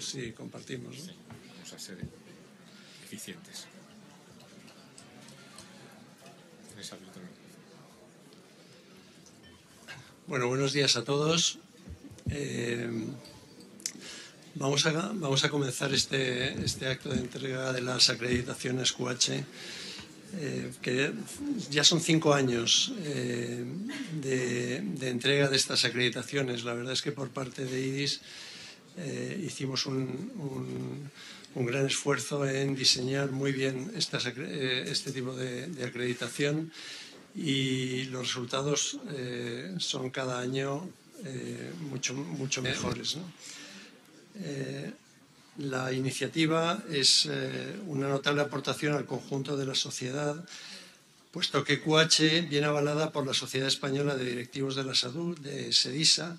Sí. compartimos. Vamos a ser eficientes. Bueno, buenos días a todos. Eh, vamos, a, vamos a comenzar este, este, acto de entrega de las acreditaciones QH. Eh, que ya son cinco años eh, de, de, entrega de estas acreditaciones. La verdad es que por parte de IDIS eh, hicimos un, gran esfuerzo en diseñar muy bien eh, este tipo de, acreditación y los resultados eh, son cada año mucho, mucho mejores. la iniciativa es una notable aportación al conjunto de la sociedad puesto que QH viene avalada por la Sociedad Española de Directivos de la Salud, de SEDISA,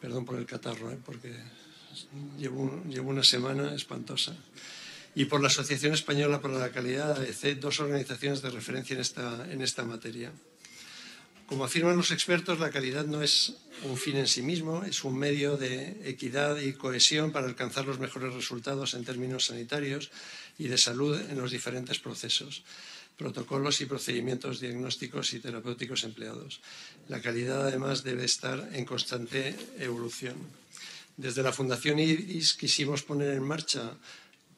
perdón por el catarro, ¿eh? porque Llevo, una semana espantosa. Y por la Asociación Española para la Calidad, ADC, e dos organizaciones de referencia en esta, en esta materia. Como afirman los expertos, la calidad no es un fin en sí mismo, es un medio de equidad y cohesión para alcanzar los mejores resultados en términos sanitarios y de salud en los diferentes procesos, protocolos y procedimientos diagnósticos y terapéuticos empleados. La calidad además debe estar en constante evolución. Desde la Fundación IRIS quisimos poner en marcha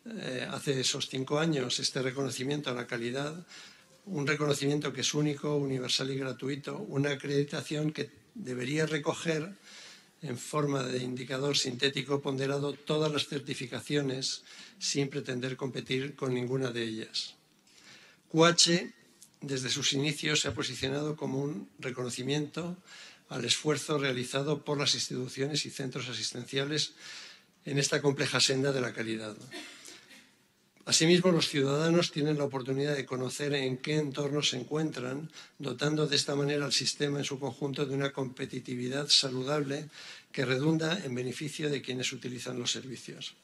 eh, hace esos cinco años este reconocimiento a la calidad, un reconocimiento que es único, universal y gratuito, una acreditación que debería recoger en forma de indicador sintético ponderado todas las certificaciones sin pretender competir con ninguna de ellas. QH, desde sus inicios, se ha posicionado como un reconocimiento al esfuerzo realizado por las instituciones y centros asistenciales en esta compleja senda de la calidad. Asimismo, los ciudadanos tienen la oportunidad de conocer en qué entorno se encuentran, dotando de esta manera al sistema en su conjunto de una competitividad saludable que redunda en beneficio de quienes utilizan los servicios.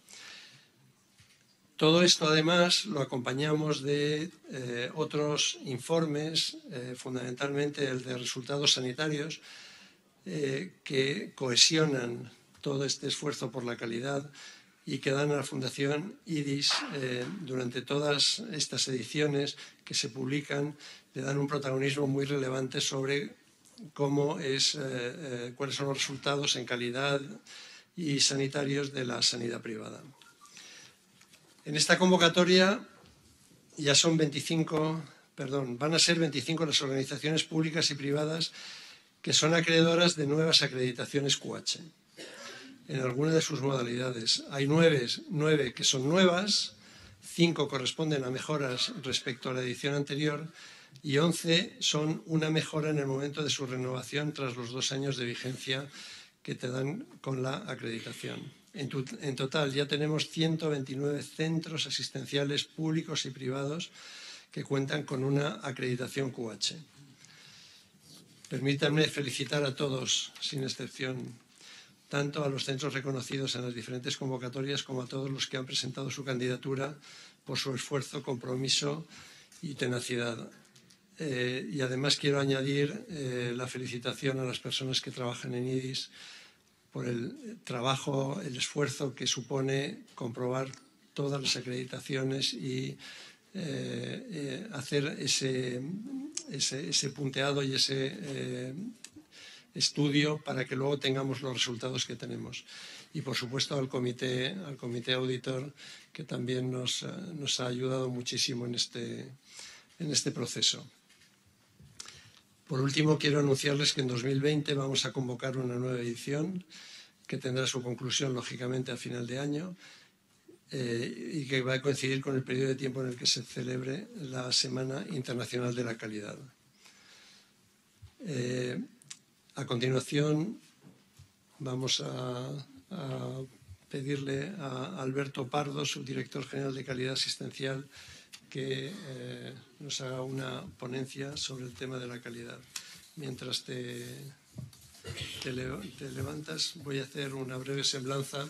Todo esto, además, lo acompañamos de eh, otros informes, eh, fundamentalmente el de resultados sanitarios, eh, que cohesionan todo este esfuerzo por la calidad y que dan a la Fundación IDIS eh, durante todas estas ediciones que se publican, le dan un protagonismo muy relevante sobre cómo es, eh, cuáles son los resultados en calidad y sanitarios de la sanidad privada. En esta convocatoria ya son 25, perdón, van a ser 25 las organizaciones públicas y privadas que son acreedoras de nuevas acreditaciones QH en alguna de sus modalidades. Hay nueve, que son nuevas, cinco corresponden a mejoras respecto a la edición anterior y once son una mejora en el momento de su renovación tras los dos años de vigencia que te dan con la acreditación. en total ya tenemos 129 centros asistenciales públicos y privados que cuentan con una acreditación QH. Permítanme felicitar a todos, sin excepción, tanto a los centros reconocidos en las diferentes convocatorias como a todos los que han presentado su candidatura por su esfuerzo, compromiso y tenacidad. Eh, y además quiero añadir eh, la felicitación a las personas que trabajan en IDIS por el trabajo, el esfuerzo que supone comprobar todas las acreditaciones y eh, eh, hacer ese, ese, punteado y ese eh, estudio para que luego tengamos los resultados que tenemos. Y por supuesto al comité, al comité auditor que también nos, ha ayudado muchísimo en este, en este proceso. Por último, quiero anunciarles que en 2020 vamos a convocar una nueva edición que tendrá su conclusión, lógicamente, a final de año eh, y que va a coincidir con el periodo de tiempo en el que se celebre la Semana Internacional de la Calidad. Eh, a continuación vamos a, pedirle a Alberto Pardo, subdirector general de Calidad Asistencial, que eh, nos haga una ponencia sobre el tema de la calidad. Mientras te, te, te levantas, voy a hacer una breve semblanza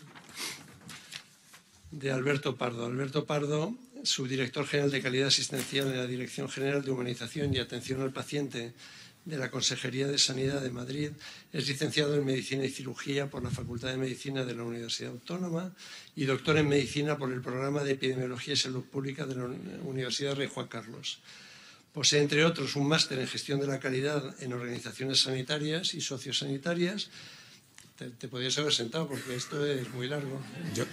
de Alberto Pardo. Alberto Pardo, subdirector general de calidad asistencial de la Dirección General de Humanización y Atención al Paciente de la Consejería de Sanidad de Madrid, es licenciado en Medicina y Cirugía por la Facultad de Medicina de la Universidad Autónoma y doctor en Medicina por el Programa de Epidemiología y Salud Pública de la Universidad Rey Juan Carlos. Posee, entre otros, un máster en Gestión de la Calidad en Organizaciones Sanitarias y Sociosanitarias te, podrías podías haber sentado porque esto es muy largo.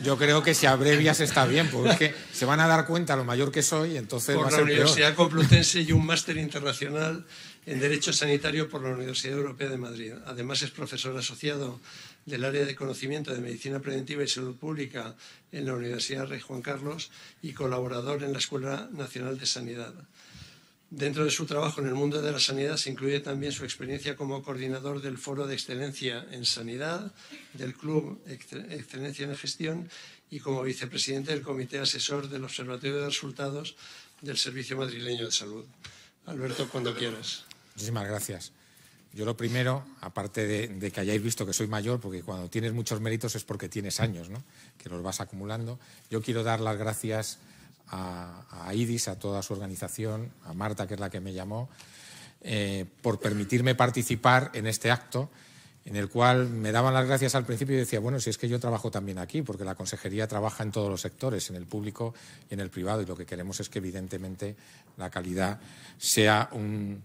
Yo, creo que si abrevias está bien, porque se van a dar cuenta lo mayor que soy, entonces por la Universidad Complutense y un máster internacional en Derecho Sanitario por la Universidad Europea de Madrid. Además es profesor asociado del área de conocimiento de medicina preventiva y salud pública en la Universidad Rey Juan Carlos y colaborador en la Escuela Nacional de Sanidad. Dentro de su trabajo en el mundo de la sanidad se incluye también su experiencia como coordinador del Foro de Excelencia en Sanidad, del Club Excelencia en Gestión y como vicepresidente del Comité Asesor del Observatorio de Resultados del Servicio Madrileño de Salud. Alberto, cuando quieras. Muchísimas gracias. Yo lo primero, aparte de, que hayáis visto que soy mayor, porque cuando tienes muchos méritos es porque tienes años, ¿no? que los vas acumulando, yo quiero dar las gracias a, a IDIS, a toda su organización, a Marta, que es la que me llamó, eh, por permitirme participar en este acto, en el cual me daban las gracias al principio y decía, bueno, si es que yo trabajo también aquí, porque la consejería trabaja en todos los sectores, en el público y en el privado, y lo que queremos es que evidentemente la calidad sea un,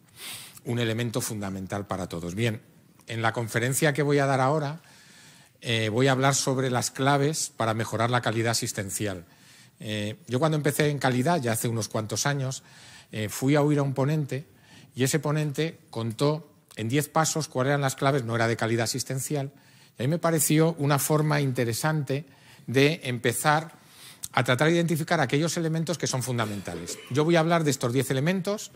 elemento fundamental para todos. Bien, en la conferencia que voy a dar ahora eh, voy a hablar sobre las claves para mejorar la calidad asistencial. Eh, yo cuando empecé en calidad, ya hace unos cuantos años, eh, fui a oír a un ponente y ese ponente contó en diez pasos cuáles eran las claves, no era de calidad asistencial, y a mí me pareció una forma interesante de empezar a tratar de identificar aquellos elementos que son fundamentales. Yo voy a hablar de estos diez elementos,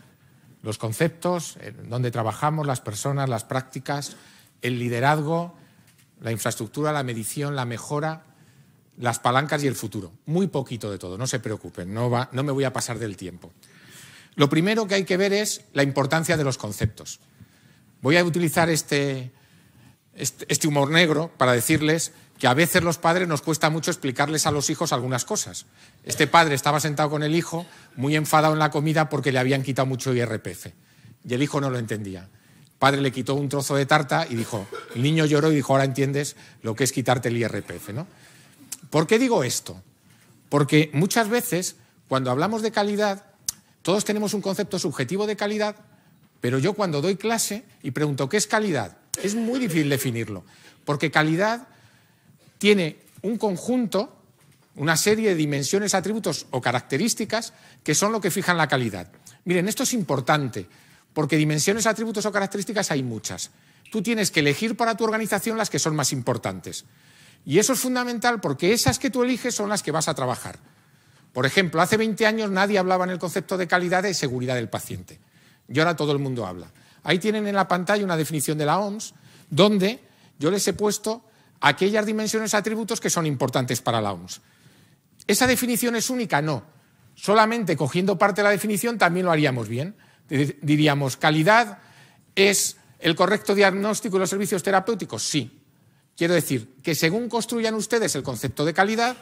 los conceptos, eh, donde trabajamos, las personas, las prácticas, el liderazgo, la infraestructura, la medición, la mejora, las palancas y el futuro. Muy poquito de todo, no se preocupen, no, me voy a pasar del tiempo. Lo primero que hay que ver es la importancia de los conceptos. Voy a utilizar este, este, este, humor negro para decirles que a veces los padres nos cuesta mucho explicarles a los hijos algunas cosas. Este padre estaba sentado con el hijo, muy enfadado en la comida porque le habían quitado mucho IRPF. Y el hijo no lo entendía. El padre le quitó un trozo de tarta y dijo, el niño lloró y dijo, ahora entiendes lo que es quitarte el IRPF, ¿no? ¿Por qué digo esto? Porque muchas veces, cuando hablamos de calidad, todos tenemos un concepto subjetivo de calidad, pero yo cuando doy clase y pregunto qué es calidad, es muy difícil definirlo, porque calidad tiene un conjunto, una serie de dimensiones, atributos o características que son lo que fijan la calidad. Miren, esto es importante, porque dimensiones, atributos o características hay muchas. Tú tienes que elegir para tu organización las que son más importantes. Y eso es fundamental porque esas que tú eliges son las que vas a trabajar. Por ejemplo, hace 20 años nadie hablaba en el concepto de calidad y seguridad del paciente. Y ahora todo el mundo habla. Ahí tienen en la pantalla una definición de la OMS donde yo les he puesto aquellas dimensiones atributos que son importantes para la OMS. ¿Esa definición es única? No. Solamente cogiendo parte de la definición también lo haríamos bien. Diríamos, calidad es el correcto diagnóstico y los servicios terapéuticos, sí. Quiero decir que según construyan ustedes el concepto de calidad,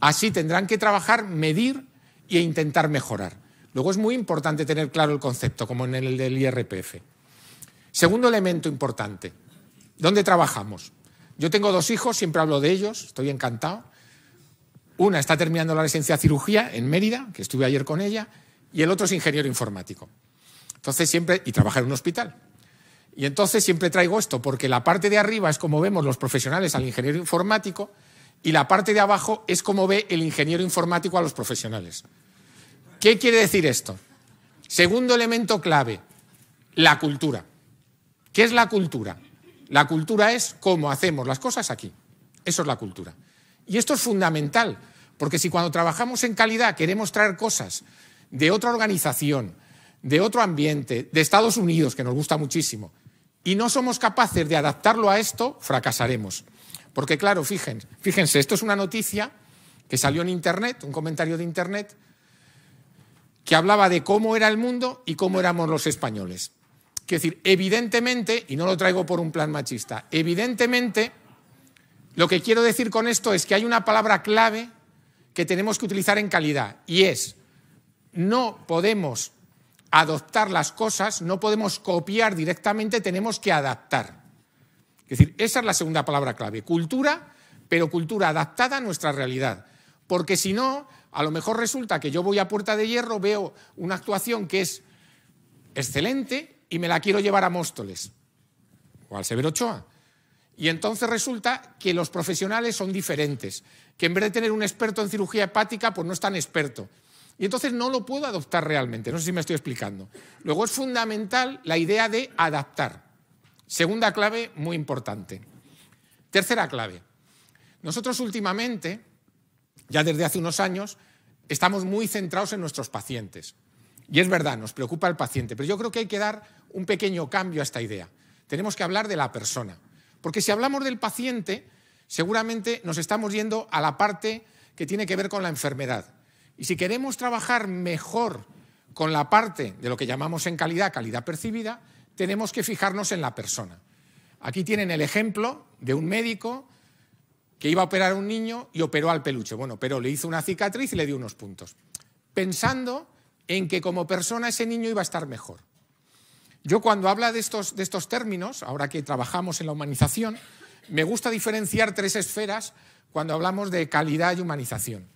así tendrán que trabajar, medir e intentar mejorar. Luego es muy importante tener claro el concepto, como en el del IRPF. Segundo elemento importante, ¿dónde trabajamos? Yo tengo dos hijos, siempre hablo de ellos, estoy encantado. Una está terminando la licencia de cirugía en Mérida, que estuve ayer con ella, y el otro es ingeniero informático. Entonces siempre, y trabaja en un hospital. Y entonces siempre traigo esto, porque la parte de arriba es como vemos los profesionales al ingeniero informático y la parte de abajo es como ve el ingeniero informático a los profesionales. ¿Qué quiere decir esto? Segundo elemento clave, la cultura. ¿Qué es la cultura? La cultura es cómo hacemos las cosas aquí. Eso es la cultura. Y esto es fundamental, porque si cuando trabajamos en calidad queremos traer cosas de otra organización, de otro ambiente, de Estados Unidos, que nos gusta muchísimo, y no somos capaces de adaptarlo a esto, fracasaremos. Porque claro, fíjense, fíjense, esto es una noticia que salió en Internet, un comentario de Internet, que hablaba de cómo era el mundo y cómo éramos los españoles. Quiero decir, evidentemente, y no lo traigo por un plan machista, evidentemente, lo que quiero decir con esto es que hay una palabra clave que tenemos que utilizar en calidad y es, no podemos adoptar las cosas, no podemos copiar directamente, tenemos que adaptar. Es decir, esa es la segunda palabra clave, cultura, pero cultura adaptada a nuestra realidad. Porque si no, a lo mejor resulta que yo voy a Puerta de Hierro, veo una actuación que es excelente y me la quiero llevar a Móstoles o al Severo Ochoa. Y entonces resulta que los profesionales son diferentes, que en vez de tener un experto en cirugía hepática, pues no es tan experto. Y entonces no lo puedo adoptar realmente, no sé si me estoy explicando. Luego es fundamental la idea de adaptar. Segunda clave muy importante. Tercera clave. Nosotros últimamente, ya desde hace unos años, estamos muy centrados en nuestros pacientes. Y es verdad, nos preocupa el paciente, pero yo creo que hay que dar un pequeño cambio a esta idea. Tenemos que hablar de la persona. Porque si hablamos del paciente, seguramente nos estamos yendo a la parte que tiene que ver con la enfermedad. Y si queremos trabajar mejor con la parte de lo que llamamos en calidad, calidad percibida, tenemos que fijarnos en la persona. Aquí tienen el ejemplo de un médico que iba a operar a un niño y operó al peluche. Bueno, pero le hizo una cicatriz y le dio unos puntos, pensando en que como persona ese niño iba a estar mejor. Yo cuando habla de estos, de estos términos, ahora que trabajamos en la humanización, me gusta diferenciar tres esferas cuando hablamos de calidad y humanización.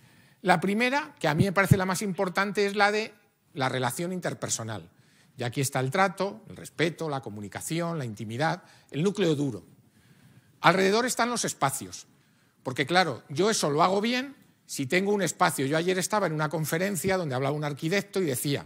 La primera, que a mí me parece la más importante, es la de la relación interpersonal. Y aquí está el trato, el respeto, la comunicación, la intimidad, el núcleo duro. Alrededor están los espacios, porque claro, yo eso lo hago bien si tengo un espacio. Yo ayer estaba en una conferencia donde hablaba un arquitecto y decía,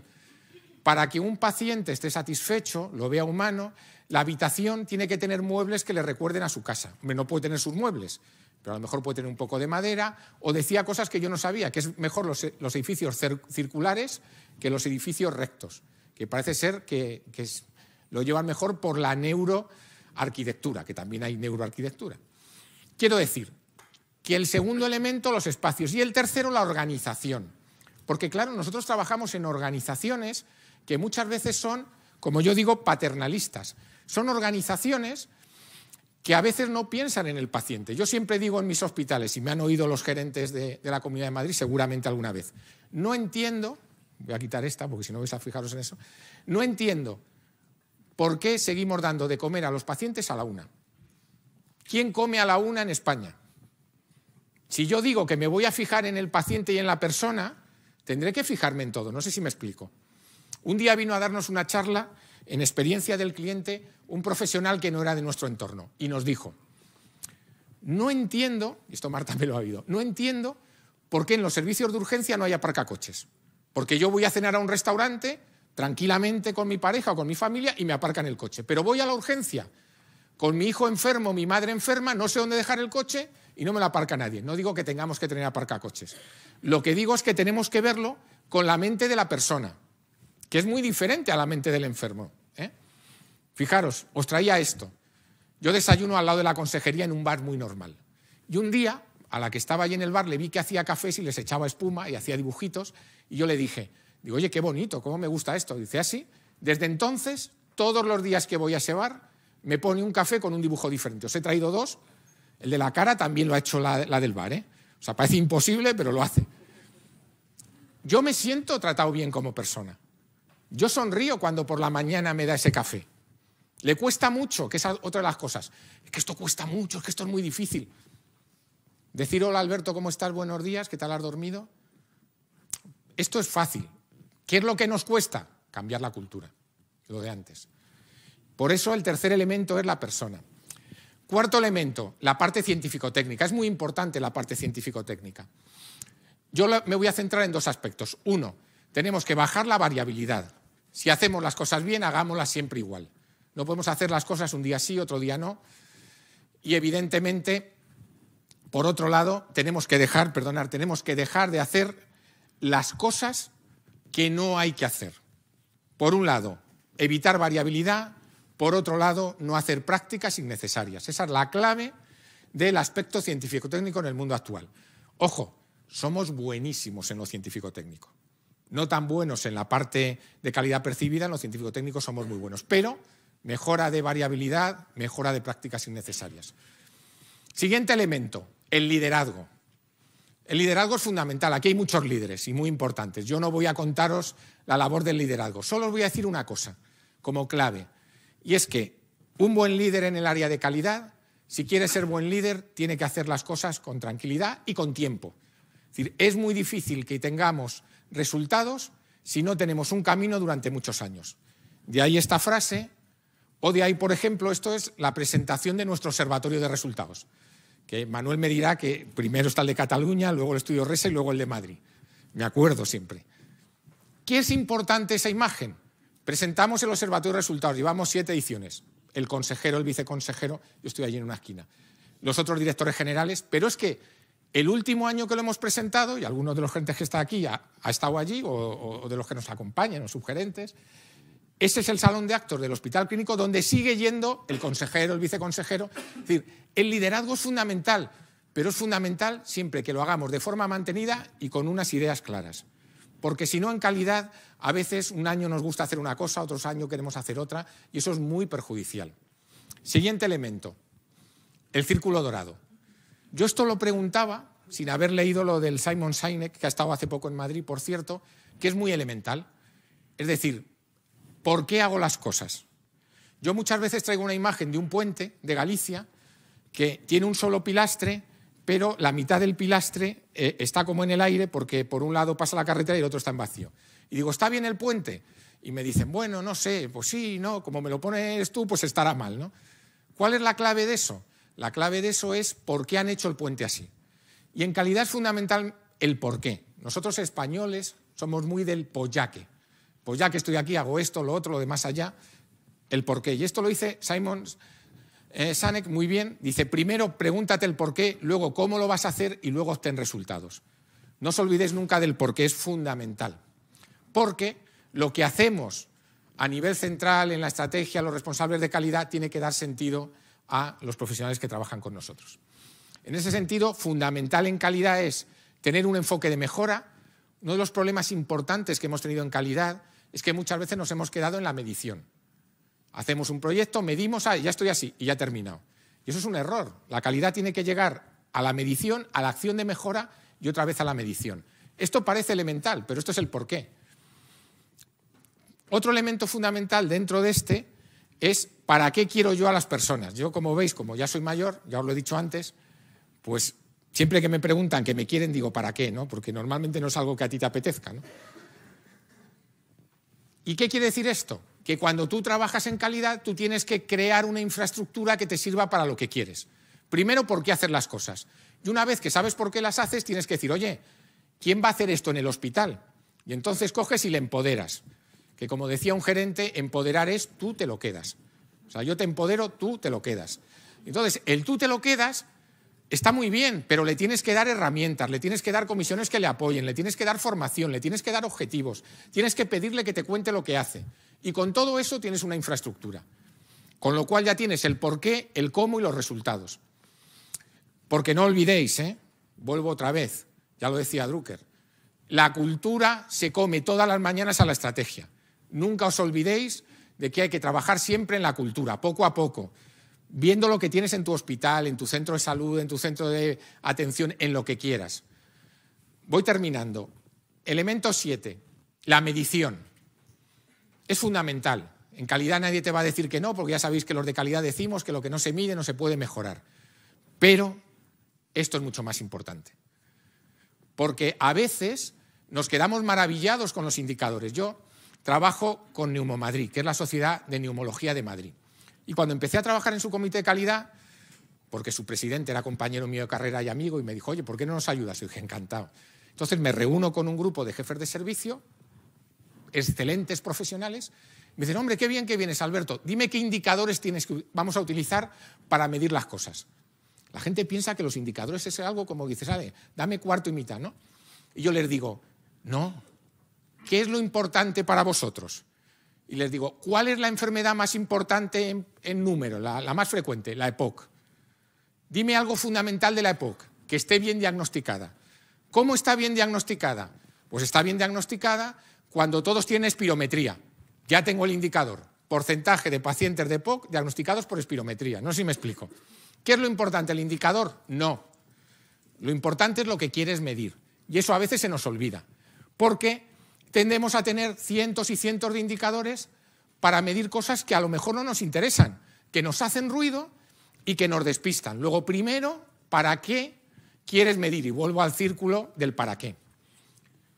para que un paciente esté satisfecho, lo vea humano, la habitación tiene que tener muebles que le recuerden a su casa. No puede tener sus muebles, pero a lo mejor puede tener un poco de madera. O decía cosas que yo no sabía, que es mejor los, edificios circulares que los edificios rectos, que parece ser que, lo llevan mejor por la neuroarquitectura, que también hay neuroarquitectura. Quiero decir que el segundo elemento, los espacios, y el tercero, la organización. Porque claro, nosotros trabajamos en organizaciones que muchas veces son, como yo digo, paternalistas son organizaciones que a veces no piensan en el paciente. Yo siempre digo en mis hospitales, y me han oído los gerentes de, la Comunidad de Madrid seguramente alguna vez, no entiendo, voy a quitar esta porque si no vais a fijaros en eso, no entiendo por qué seguimos dando de comer a los pacientes a la una. ¿Quién come a la una en España? Si yo digo que me voy a fijar en el paciente y en la persona, tendré que fijarme en todo. No sé si me explico. Un día vino a darnos una charla en experiencia del cliente un profesional que no era de nuestro entorno y nos dijo, no entiendo, y esto Marta me lo ha oído, no entiendo por qué en los servicios de urgencia no hay aparcacoches. Porque yo voy a cenar a un restaurante tranquilamente con mi pareja o con mi familia y me aparcan el coche. Pero voy a la urgencia con mi hijo enfermo, mi madre enferma, no sé dónde dejar el coche y no me lo aparca nadie. No digo que tengamos que tener aparcacoches. Lo que digo es que tenemos que verlo con la mente de la persona, que es muy diferente a la mente del enfermo. Fijaros, os traía esto. Yo desayuno al lado de la consejería en un bar muy normal. Y un día, a la que estaba allí en el bar, le vi que hacía cafés y les echaba espuma y hacía dibujitos. Y yo le dije, digo, oye, qué bonito, cómo me gusta esto. Dice así. Ah, Desde entonces, todos los días que voy a ese bar, me pone un café con un dibujo diferente. Os he traído dos. El de la cara también lo ha hecho la, del bar. ¿eh? O sea, parece imposible, pero lo hace. Yo me siento tratado bien como persona. Yo sonrío cuando por la mañana me da ese café. Le cuesta mucho, que es otra de las cosas. Es que esto cuesta mucho, es que esto es muy difícil. Decir hola Alberto, ¿cómo estás? Buenos días, ¿qué tal has dormido? Esto es fácil. ¿Qué es lo que nos cuesta? Cambiar la cultura, lo de antes. Por eso el tercer elemento es la persona. Cuarto elemento, la parte científico-técnica. Es muy importante la parte científico-técnica. Yo me voy a centrar en dos aspectos. Uno, tenemos que bajar la variabilidad. Si hacemos las cosas bien, hagámoslas siempre igual. No podemos hacer las cosas un día sí, otro día no. Y evidentemente, por otro lado, tenemos que dejar, perdonar, tenemos que dejar de hacer las cosas que no hay que hacer. Por un lado, evitar variabilidad, por otro lado, no hacer prácticas innecesarias. Esa es la clave del aspecto científico-técnico en el mundo actual. Ojo, somos buenísimos en lo científico-técnico. No tan buenos en la parte de calidad percibida, en lo científico-técnico somos muy buenos, pero mejora de variabilidad, mejora de prácticas innecesarias. Siguiente elemento, el liderazgo. El liderazgo es fundamental, aquí hay muchos líderes y muy importantes. Yo no voy a contaros la labor del liderazgo, solo os voy a decir una cosa como clave, y es que un buen líder en el área de calidad, si quiere ser buen líder, tiene que hacer las cosas con tranquilidad y con tiempo. Es decir, es muy difícil que tengamos resultados si no tenemos un camino durante muchos años. De ahí esta frase o de ahí, por ejemplo, esto es la presentación de nuestro observatorio de resultados, que Manuel me dirá que primero está el de Cataluña, luego el estudio RESA y luego el de Madrid. Me acuerdo siempre. ¿Qué es importante esa imagen? Presentamos el observatorio de resultados, llevamos siete ediciones. El consejero, el viceconsejero, yo estoy allí en una esquina. Los otros directores generales, pero es que el último año que lo hemos presentado, y algunos de los gerentes que está aquí ha, estado allí, o, de los que nos acompañan, o subgerentes, ese es el salón de actos del Hospital Clínico donde sigue yendo el consejero, el viceconsejero. Es decir, el liderazgo es fundamental, pero es fundamental siempre que lo hagamos de forma mantenida y con unas ideas claras. Porque si no, en calidad, a veces un año nos gusta hacer una cosa, otros años queremos hacer otra, y eso es muy perjudicial. Siguiente elemento, el círculo dorado. Yo esto lo preguntaba sin haber leído lo del Simon Sinek, que ha estado hace poco en Madrid, por cierto, que es muy elemental. Es decir, ¿Por qué hago las cosas? Yo muchas veces traigo una imagen de un puente de Galicia que tiene un solo pilastre, pero la mitad del pilastre eh, está como en el aire porque por un lado pasa la carretera y el otro está en vacío. Y digo, ¿está bien el puente? Y me dicen, bueno, no sé, pues sí, no, como me lo pones tú, pues estará mal, ¿no? ¿Cuál es la clave de eso? La clave de eso es por qué han hecho el puente así. Y en calidad es fundamental el por qué. Nosotros españoles somos muy del pollaque pues ya que estoy aquí hago esto, lo otro, lo de más allá, el porqué. Y esto lo dice Simon eh, Sanek muy bien. Dice, primero pregúntate el porqué, luego cómo lo vas a hacer y luego obtén resultados. No os olvidéis nunca del porqué, es fundamental. Porque lo que hacemos a nivel central en la estrategia, los responsables de calidad, tiene que dar sentido a los profesionales que trabajan con nosotros. En ese sentido, fundamental en calidad es tener un enfoque de mejora. Uno de los problemas importantes que hemos tenido en calidad es que muchas veces nos hemos quedado en la medición. Hacemos un proyecto, medimos, ah, ya estoy así y ya he terminado. Y eso es un error. La calidad tiene que llegar a la medición, a la acción de mejora y otra vez a la medición. Esto parece elemental, pero esto es el porqué. Otro elemento fundamental dentro de este es para qué quiero yo a las personas. Yo, como veis, como ya soy mayor, ya os lo he dicho antes, pues siempre que me preguntan que me quieren, digo, ¿para qué? ¿no? Porque normalmente no es algo que a ti te apetezca. ¿no? ¿Y qué quiere decir esto? Que cuando tú trabajas en calidad, tú tienes que crear una infraestructura que te sirva para lo que quieres. Primero, por qué hacer las cosas. Y una vez que sabes por qué las haces, tienes que decir, oye, ¿quién va a hacer esto en el hospital? Y entonces coges y le empoderas. Que como decía un gerente, empoderar es tú te lo quedas. O sea, yo te empodero, tú te lo quedas. Entonces, el tú te lo quedas Está muy bien, pero le tienes que dar herramientas, le tienes que dar comisiones que le apoyen, le tienes que dar formación, le tienes que dar objetivos, tienes que pedirle que te cuente lo que hace. Y con todo eso tienes una infraestructura. Con lo cual ya tienes el por qué, el cómo y los resultados. Porque no olvidéis, ¿eh? vuelvo otra vez, ya lo decía Drucker, la cultura se come todas las mañanas a la estrategia. Nunca os olvidéis de que hay que trabajar siempre en la cultura, poco a poco viendo lo que tienes en tu hospital, en tu centro de salud, en tu centro de atención, en lo que quieras. Voy terminando. Elemento 7, la medición. Es fundamental. En calidad nadie te va a decir que no, porque ya sabéis que los de calidad decimos que lo que no se mide no se puede mejorar. Pero esto es mucho más importante. Porque a veces nos quedamos maravillados con los indicadores. Yo trabajo con Neumomadrid, que es la Sociedad de Neumología de Madrid. Y cuando empecé a trabajar en su comité de calidad, porque su presidente era compañero mío de carrera y amigo, y me dijo, oye, ¿por qué no nos ayudas? Y dije, encantado. Entonces me reúno con un grupo de jefes de servicio, excelentes profesionales, y me dicen, hombre, qué bien que vienes, Alberto, dime qué indicadores tienes que vamos a utilizar para medir las cosas. La gente piensa que los indicadores es algo como dices, ¿sabe? Dame cuarto y mitad, ¿no? Y yo les digo, no, ¿qué es lo importante para vosotros? y les digo, ¿cuál es la enfermedad más importante en, número, la, más frecuente? La EPOC. Dime algo fundamental de la EPOC, que esté bien diagnosticada. ¿Cómo está bien diagnosticada? Pues está bien diagnosticada cuando todos tienen espirometría. Ya tengo el indicador, porcentaje de pacientes de EPOC diagnosticados por espirometría. No sé si me explico. ¿Qué es lo importante? ¿El indicador? No. Lo importante es lo que quieres medir. Y eso a veces se nos olvida. Porque tendemos a tener cientos y cientos de indicadores para medir cosas que a lo mejor no nos interesan, que nos hacen ruido y que nos despistan. Luego, primero, ¿para qué quieres medir? Y vuelvo al círculo del para qué.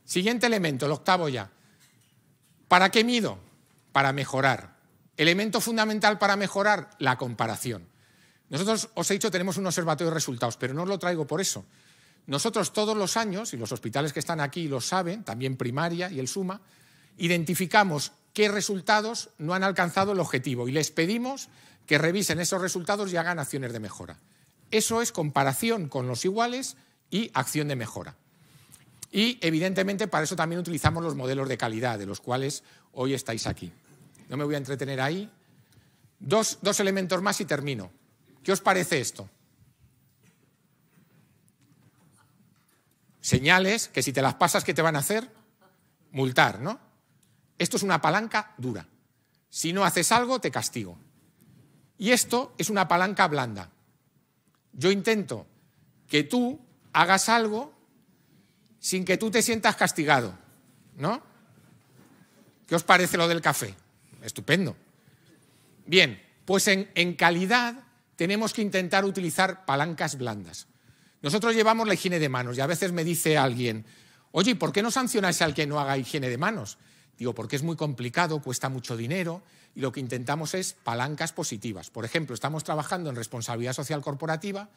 Siguiente elemento, el octavo ya. ¿Para qué mido? Para mejorar. Elemento fundamental para mejorar, la comparación. Nosotros, os he dicho, tenemos un observatorio de resultados, pero no os lo traigo por eso, nosotros todos los años, y los hospitales que están aquí lo saben, también primaria y el SUMA, identificamos qué resultados no han alcanzado el objetivo y les pedimos que revisen esos resultados y hagan acciones de mejora. Eso es comparación con los iguales y acción de mejora. Y evidentemente para eso también utilizamos los modelos de calidad, de los cuales hoy estáis aquí. No me voy a entretener ahí. Dos, dos elementos más y termino. ¿Qué os parece esto? señales que si te las pasas, ¿qué te van a hacer? Multar, ¿no? Esto es una palanca dura. Si no haces algo, te castigo. Y esto es una palanca blanda. Yo intento que tú hagas algo sin que tú te sientas castigado, ¿no? ¿Qué os parece lo del café? Estupendo. Bien, pues en, en calidad tenemos que intentar utilizar palancas blandas. Nosotros llevamos la higiene de manos y a veces me dice alguien, oye, ¿por qué no sancionáis al que no haga higiene de manos? Digo, porque es muy complicado, cuesta mucho dinero y lo que intentamos es palancas positivas. Por ejemplo, estamos trabajando en responsabilidad social corporativa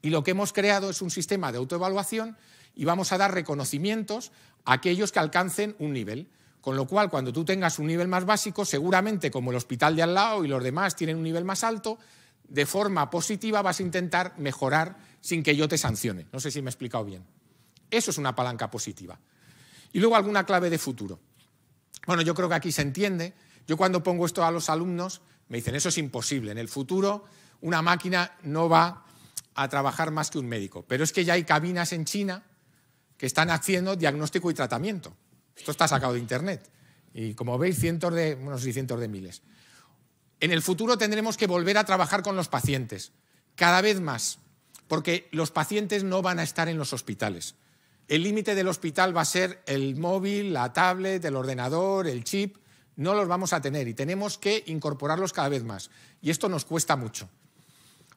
y lo que hemos creado es un sistema de autoevaluación y vamos a dar reconocimientos a aquellos que alcancen un nivel. Con lo cual, cuando tú tengas un nivel más básico, seguramente como el hospital de al lado y los demás tienen un nivel más alto, de forma positiva vas a intentar mejorar sin que yo te sancione. No sé si me he explicado bien. Eso es una palanca positiva. Y luego alguna clave de futuro. Bueno, yo creo que aquí se entiende. Yo cuando pongo esto a los alumnos, me dicen, eso es imposible. En el futuro, una máquina no va a trabajar más que un médico. Pero es que ya hay cabinas en China que están haciendo diagnóstico y tratamiento. Esto está sacado de Internet. Y como veis, cientos de, cientos de miles. En el futuro tendremos que volver a trabajar con los pacientes, cada vez más, porque los pacientes no van a estar en los hospitales. El límite del hospital va a ser el móvil, la tablet, el ordenador, el chip. No los vamos a tener y tenemos que incorporarlos cada vez más. Y esto nos cuesta mucho.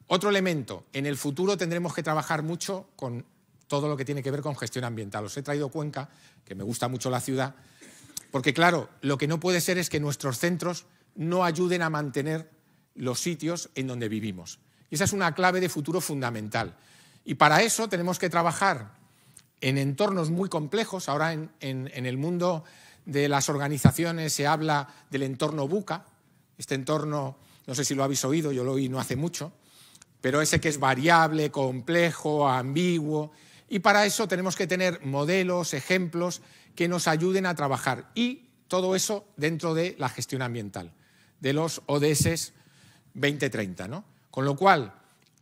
Otro elemento, en el futuro tendremos que trabajar mucho con todo lo que tiene que ver con gestión ambiental. Os he traído Cuenca, que me gusta mucho la ciudad, porque claro, lo que no puede ser es que nuestros centros no ayuden a mantener los sitios en donde vivimos. Y esa es una clave de futuro fundamental. Y para eso tenemos que trabajar en entornos muy complejos. Ahora en, el mundo de las organizaciones se habla del entorno buca. Este entorno, no sé si lo habéis oído, yo lo oí no hace mucho, pero ese que es variable, complejo, ambiguo. Y para eso tenemos que tener modelos, ejemplos que nos ayuden a trabajar. Y todo eso dentro de la gestión ambiental, de los ODS 2030. ¿no? Con lo cual,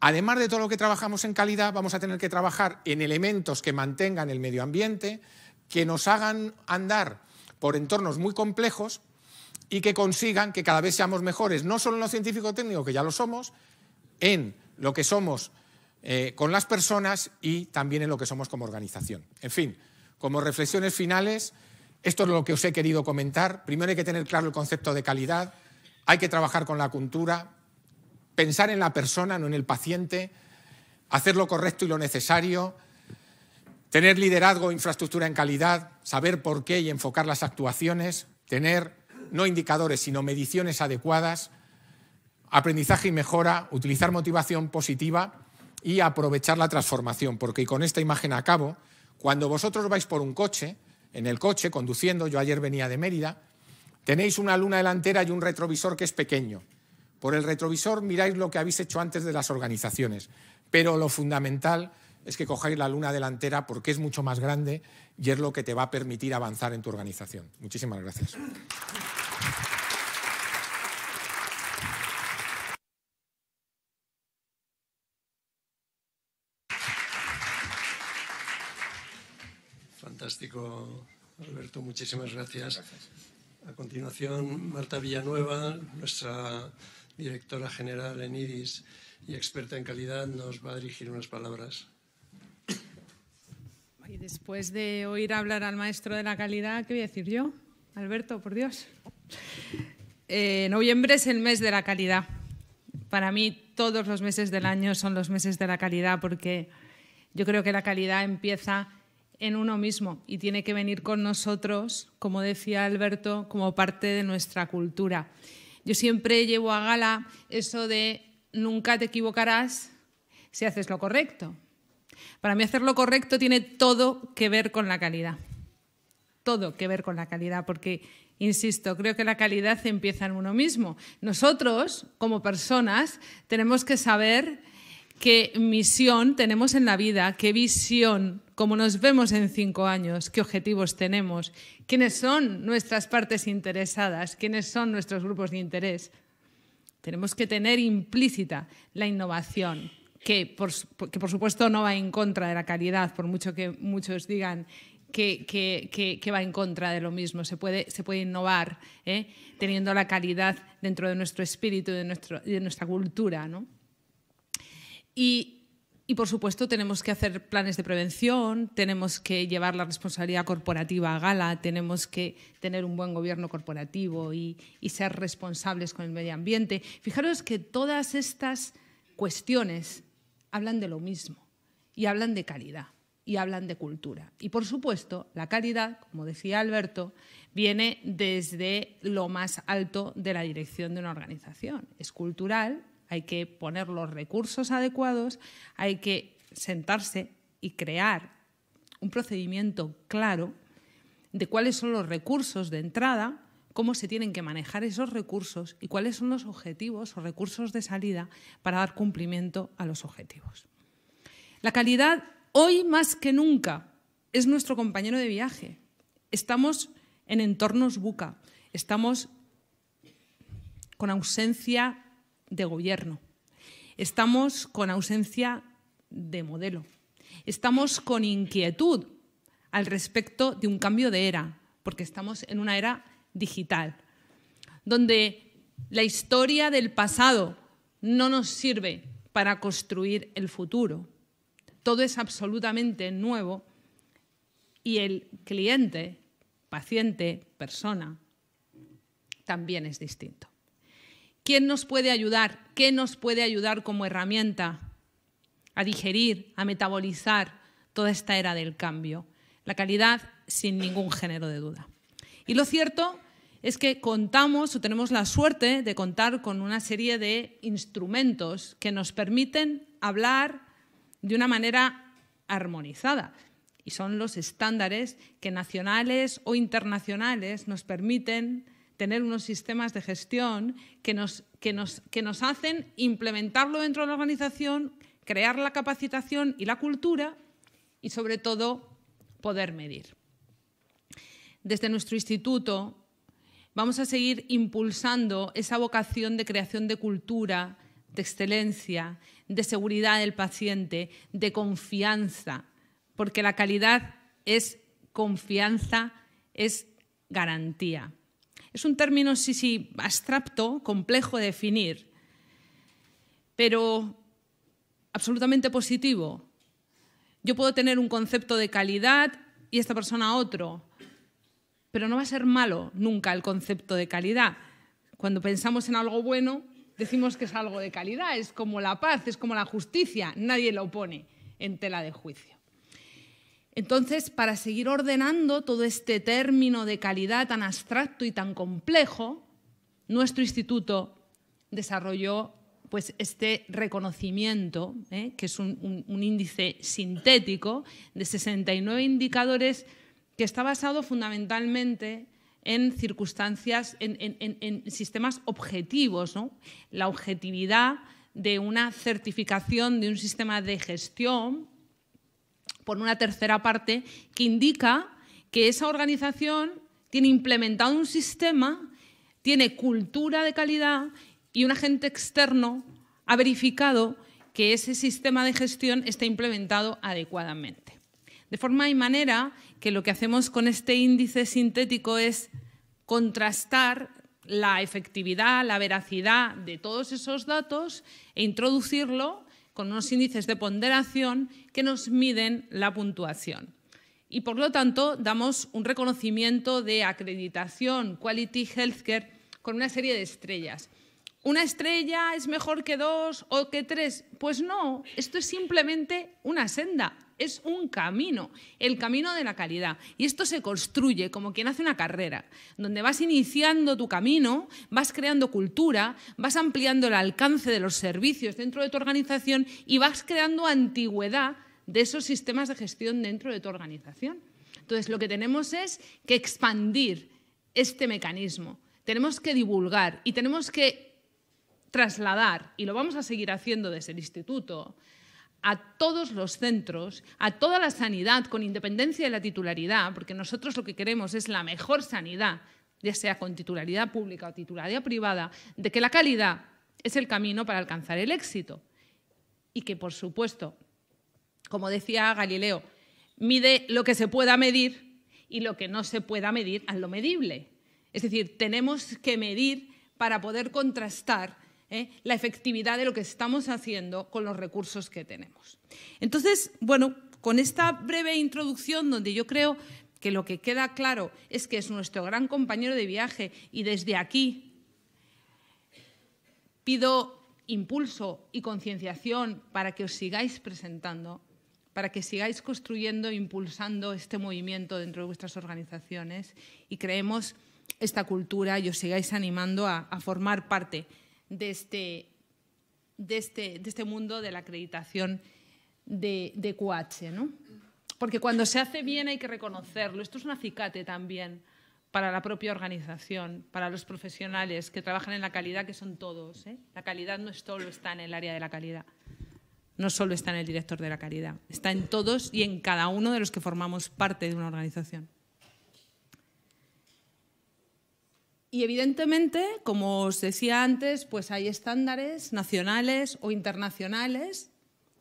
además de todo lo que trabajamos en calidad, vamos a tener que trabajar en elementos que mantengan el medio ambiente, que nos hagan andar por entornos muy complejos y que consigan que cada vez seamos mejores, no solo en lo científico-técnico, que ya lo somos, en lo que somos eh, con las personas y también en lo que somos como organización. En fin, como reflexiones finales, esto es lo que os he querido comentar. Primero hay que tener claro el concepto de calidad, hay que trabajar con la cultura, pensar en la persona, no en el paciente, hacer lo correcto y lo necesario, tener liderazgo, infraestructura en calidad, saber por qué y enfocar las actuaciones, tener no indicadores, sino mediciones adecuadas, aprendizaje y mejora, utilizar motivación positiva y aprovechar la transformación, porque con esta imagen acabo, cuando vosotros vais por un coche, en el coche conduciendo, yo ayer venía de Mérida, tenéis una luna delantera y un retrovisor que es pequeño. Por el retrovisor miráis lo que habéis hecho antes de las organizaciones, pero lo fundamental es que cojáis la luna delantera porque es mucho más grande y es lo que te va a permitir avanzar en tu organización. Muchísimas gracias. Fantástico, Alberto, muchísimas gracias. A continuación, Marta Villanueva, nuestra directora general en IRIS y experta en calidad, nos va a dirigir unas palabras. Y después de oír hablar al maestro de la calidad, ¿qué voy a decir yo? Alberto, por Dios. Eh, noviembre es el mes de la calidad. Para mí todos los meses del año son los meses de la calidad porque yo creo que la calidad empieza en uno mismo y tiene que venir con nosotros, como decía Alberto, como parte de nuestra cultura. Yo siempre llevo a gala eso de nunca te equivocarás si haces lo correcto. Para mí hacer lo correcto tiene todo que ver con la calidad. Todo que ver con la calidad, porque, insisto, creo que la calidad empieza en uno mismo. Nosotros, como personas, tenemos que saber qué misión tenemos en la vida, qué visión, cómo nos vemos en cinco años, qué objetivos tenemos, quiénes son nuestras partes interesadas, quiénes son nuestros grupos de interés. Tenemos que tener implícita la innovación, que por, supuesto no va en contra de la calidad, por mucho que muchos digan que, va en contra de lo mismo. Se puede, se puede innovar ¿eh? teniendo la calidad dentro de nuestro espíritu, de, de nuestra cultura. ¿no? Y, por supuesto, tenemos que hacer planes de prevención, tenemos que llevar la responsabilidad corporativa a gala, tenemos que tener un buen gobierno corporativo y ser responsables con el medio ambiente. Fijaros que todas estas cuestiones hablan de lo mismo y hablan de calidad y hablan de cultura. Y por supuesto, la calidad, como decía Alberto, viene desde lo más alto de la dirección de una organización. Es cultural hay que poner los recursos adecuados, hay que sentarse y crear un procedimiento claro de cuáles son los recursos de entrada, cómo se tienen que manejar esos recursos y cuáles son los objetivos o recursos de salida para dar cumplimiento a los objetivos. La calidad hoy más que nunca es nuestro compañero de viaje. Estamos en entornos buca, estamos con ausencia de gobierno. Estamos con ausencia de modelo. Estamos con inquietud al respecto de un cambio de era, porque estamos en una era digital, donde la historia del pasado no nos sirve para construir el futuro. Todo es absolutamente nuevo y el cliente, paciente, persona, también es distinto. ¿Quién nos puede ayudar? ¿Qué nos puede ayudar como herramienta a digerir, a metabolizar toda esta era del cambio? La calidad sin ningún género de duda. Y lo cierto es que contamos o tenemos la suerte de contar con una serie de instrumentos que nos permiten hablar de una manera armonizada. Y son los estándares que nacionales o internacionales nos permiten tener unos sistemas de gestión que nos, hacen implementarlo dentro de la organización, crear la capacitación y la cultura y sobre todo poder medir. Desde nuestro instituto vamos a seguir impulsando esa vocación de creación de cultura, de excelencia, de seguridad del paciente, de confianza, porque la calidad es confianza, es garantía. Es un término, sí, sí, abstracto, complejo de definir, pero absolutamente positivo. Yo puedo tener un concepto de calidad y esta persona otro, pero no va a ser malo nunca el concepto de calidad. Cuando pensamos en algo bueno, decimos que es algo de calidad, es como la paz, es como la justicia, nadie lo pone en tela de juicio. Entonces, para seguir ordenando todo este término de calidad tan abstracto y tan complejo, nuestro instituto desarrolló pues, este reconocimiento, ¿eh? que es un, índice sintético de 69 indicadores que está basado fundamentalmente en circunstancias, en, sistemas objetivos, la objetividad de una certificación de un sistema de gestión por una tercera parte que indica que esa organización tiene implementado un sistema, tiene cultura de calidad y un agente externo ha verificado que ese sistema de gestión está implementado adecuadamente. De forma y manera que lo que hacemos con este índice sintético es contrastar la efectividad, la veracidad de todos esos datos e introducirlo con unos índices de ponderación que nos miden la puntuación. Y por lo tanto, damos un reconocimiento de acreditación Quality Healthcare con una serie de estrellas. ¿Una estrella es mejor que dos o que tres? Pues no, esto es simplemente una senda, es un camino, el camino de la calidad. Y esto se construye como quien hace una carrera, donde vas iniciando tu camino, vas creando cultura, vas ampliando el alcance de los servicios dentro de tu organización y vas creando antigüedad de esos sistemas de gestión dentro de tu organización. Entonces, lo que tenemos es que expandir este mecanismo, tenemos que divulgar y tenemos que trasladar, y lo vamos a seguir haciendo desde el instituto, a todos los centros, a toda la sanidad, con independencia de la titularidad, porque nosotros lo que queremos es la mejor sanidad, ya sea con titularidad pública o titularidad privada, de que la calidad es el camino para alcanzar el éxito. Y que, por supuesto, como decía Galileo, mide lo que se pueda medir y lo que no se pueda medir a lo medible. Es decir, tenemos que medir para poder contrastar ¿eh? la efectividad de lo que estamos haciendo con los recursos que tenemos. Entonces, bueno, con esta breve introducción donde yo creo que lo que queda claro es que es nuestro gran compañero de viaje y desde aquí pido impulso y concienciación para que os sigáis presentando, para que sigáis construyendo e impulsando este movimiento dentro de vuestras organizaciones y creemos esta cultura y os sigáis animando a formar parte este, este, de este, mundo de la acreditación de, de QH. Porque cuando se hace bien hay que reconocerlo. Esto es un acicate también para la propia organización, para los profesionales que trabajan en la calidad, que son todos. ¿eh? La calidad no solo está en el área de la calidad, no solo está en el director de la calidad, está en todos y en cada uno de los que formamos parte de una organización. Y evidentemente, como os decía antes, pues hay estándares nacionales o internacionales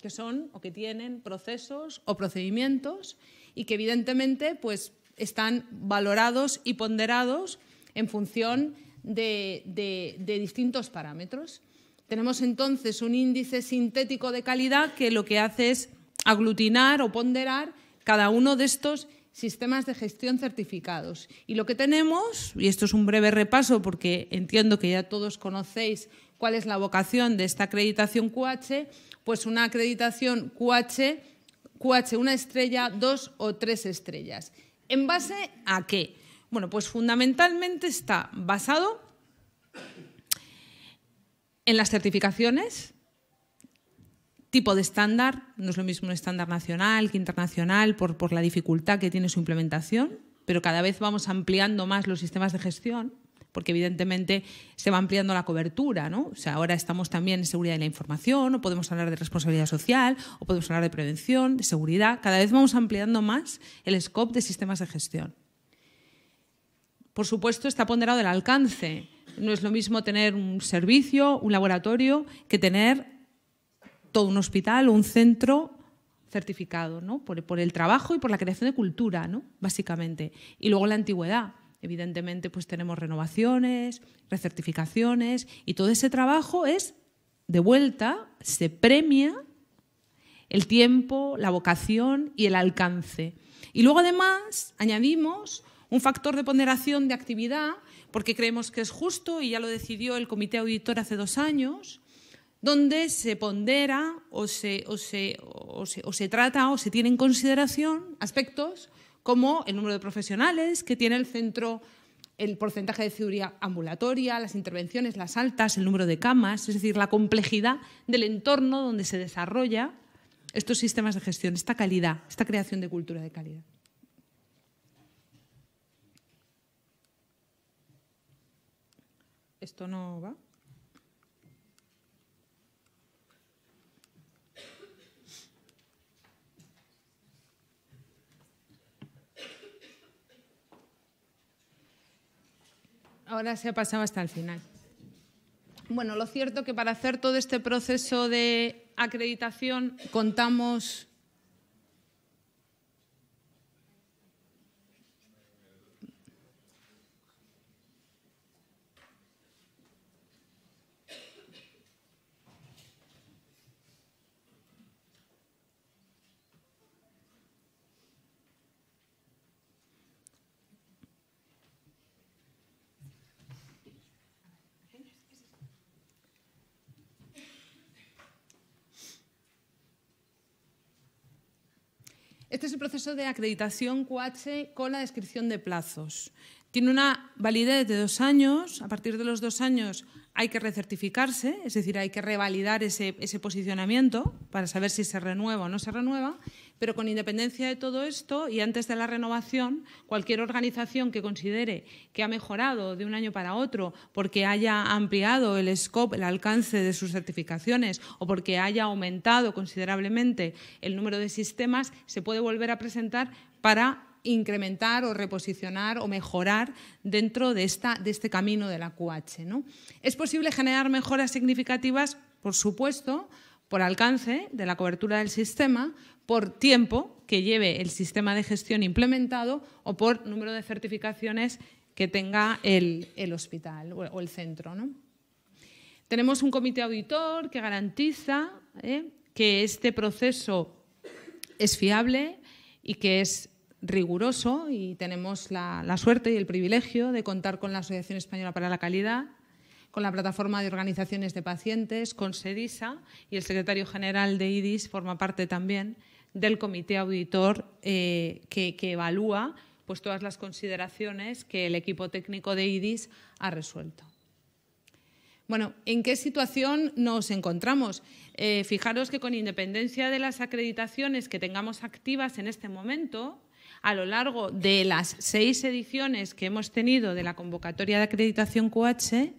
que son o que tienen procesos o procedimientos y que evidentemente pues están valorados y ponderados en función de, de distintos parámetros. Tenemos entonces un índice sintético de calidad que lo que hace es aglutinar o ponderar cada uno de estos sistemas de gestión certificados. Y lo que tenemos, y esto es un breve repaso porque entiendo que ya todos conocéis cuál es la vocación de esta acreditación QH, pues una acreditación QH, QH una estrella, dos o tres estrellas. ¿En base a qué? Bueno, pues fundamentalmente está basado en las certificaciones, tipo de estándar, no es lo mismo un estándar nacional que internacional por, por la dificultad que tiene su implementación, pero cada vez vamos ampliando más los sistemas de gestión porque evidentemente se va ampliando la cobertura, ¿no? O sea, ahora estamos también en seguridad de la información, o podemos hablar de responsabilidad social, o podemos hablar de prevención, de seguridad. Cada vez vamos ampliando más el scope de sistemas de gestión. Por supuesto, está ponderado el alcance. No es lo mismo tener un servicio, un laboratorio, que tener todo un hospital o un centro certificado, Por, el trabajo y por la creación de cultura, ¿no? Básicamente. Y luego la antigüedad. Evidentemente, pues tenemos renovaciones, recertificaciones, y todo ese trabajo es de vuelta, se premia el tiempo, la vocación y el alcance. Y luego además añadimos un factor de ponderación de actividad, porque creemos que es justo, y ya lo decidió el Comité Auditor hace dos años, donde se pondera o se, se, trata o se tiene en consideración aspectos como el número de profesionales que tiene el centro, el porcentaje de cirugía ambulatoria, las intervenciones, las altas, el número de camas, es decir, la complejidad del entorno donde se desarrolla estos sistemas de gestión, esta calidad, esta creación de cultura de calidad. Esto no va. Ahora se ha pasado hasta el final. Bueno, lo cierto que para hacer todo este proceso de acreditación contamos Este es el proceso de acreditación QH con la descripción de plazos. Tiene una validez de dos años. A partir de los dos años hay que recertificarse, es decir, hay que revalidar ese, ese posicionamiento para saber si se renueva o no se renueva. Pero con independencia de todo esto y antes de la renovación, cualquier organización que considere que ha mejorado de un año para otro porque haya ampliado el scope, el alcance de sus certificaciones o porque haya aumentado considerablemente el número de sistemas, se puede volver a presentar para incrementar o reposicionar o mejorar dentro de, este camino de la QH. ¿Es posible generar mejoras significativas? Por supuesto, por alcance de la cobertura del sistema, por tiempo que lleve el sistema de gestión implementado o por número de certificaciones que tenga el, hospital o el centro. Tenemos un comité auditor que garantiza ¿eh? que este proceso es fiable y que es riguroso y tenemos la, la, suerte y el privilegio de contar con la Asociación Española para la Calidad, con la plataforma de organizaciones de pacientes, con SEDISA y el secretario general de IDIS forma parte también del comité auditor eh, que, evalúa pues, todas las consideraciones que el equipo técnico de IDIS ha resuelto. Bueno, ¿en qué situación nos encontramos? Eh, fijaros que con independencia de las acreditaciones que tengamos activas en este momento, a lo largo de las seis ediciones que hemos tenido de la convocatoria de acreditación QH,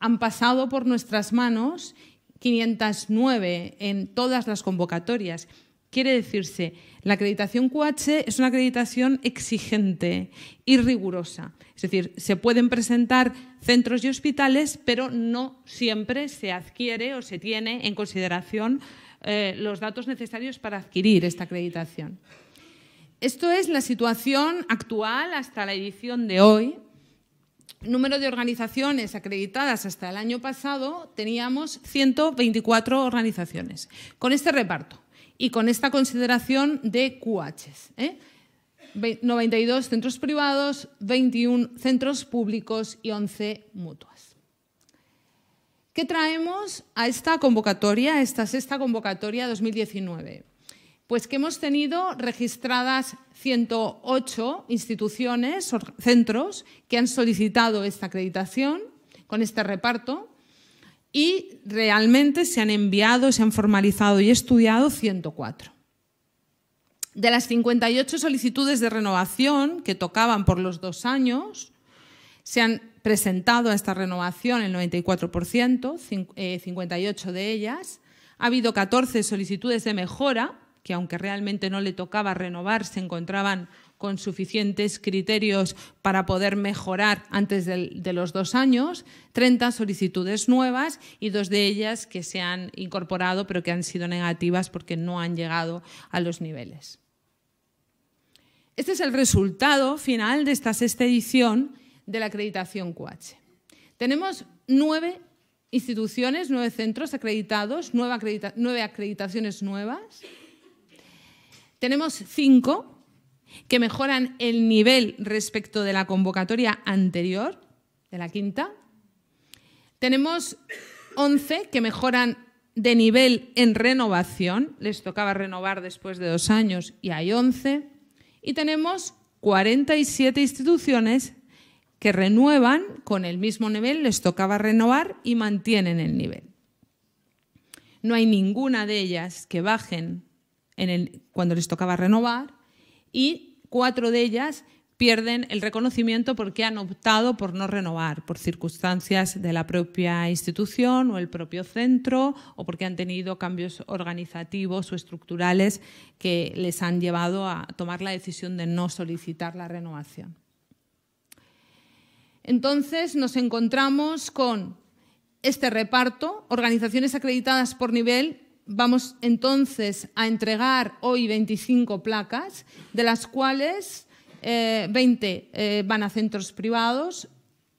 han pasado por nuestras manos 509 en todas las convocatorias Quiere decirse, la acreditación QH es una acreditación exigente y rigurosa. Es decir, se pueden presentar centros y hospitales, pero no siempre se adquiere o se tiene en consideración eh, los datos necesarios para adquirir esta acreditación. Esto es la situación actual hasta la edición de hoy. Número de organizaciones acreditadas hasta el año pasado, teníamos 124 organizaciones. Con este reparto, y con esta consideración de QHs. 92 ¿eh? centros privados, 21 centros públicos y 11 mutuas. ¿Qué traemos a esta convocatoria, a esta sexta convocatoria 2019? Pues que hemos tenido registradas 108 instituciones, o centros, que han solicitado esta acreditación con este reparto y realmente se han enviado, se han formalizado y estudiado 104. De las 58 solicitudes de renovación que tocaban por los dos años, se han presentado a esta renovación el 94%, 58 eh, de ellas. Ha habido 14 solicitudes de mejora, que aunque realmente no le tocaba renovar, se encontraban con suficientes criterios para poder mejorar antes de los dos años, 30 solicitudes nuevas y dos de ellas que se han incorporado pero que han sido negativas porque no han llegado a los niveles. Este es el resultado final de esta sexta edición de la acreditación QH. Tenemos nueve instituciones, nueve centros acreditados, nueve acreditaciones nuevas. Tenemos cinco que mejoran el nivel respecto de la convocatoria anterior, de la quinta. Tenemos 11 que mejoran de nivel en renovación, les tocaba renovar después de dos años y hay 11. Y tenemos 47 instituciones que renuevan con el mismo nivel, les tocaba renovar y mantienen el nivel. No hay ninguna de ellas que bajen cuando les tocaba renovar y cuatro de ellas pierden el reconocimiento porque han optado por no renovar, por circunstancias de la propia institución o el propio centro, o porque han tenido cambios organizativos o estructurales que les han llevado a tomar la decisión de no solicitar la renovación. Entonces nos encontramos con este reparto, organizaciones acreditadas por nivel Vamos entonces a entregar hoy 25 placas, de las cuales 20 eh, eh, van a centros privados,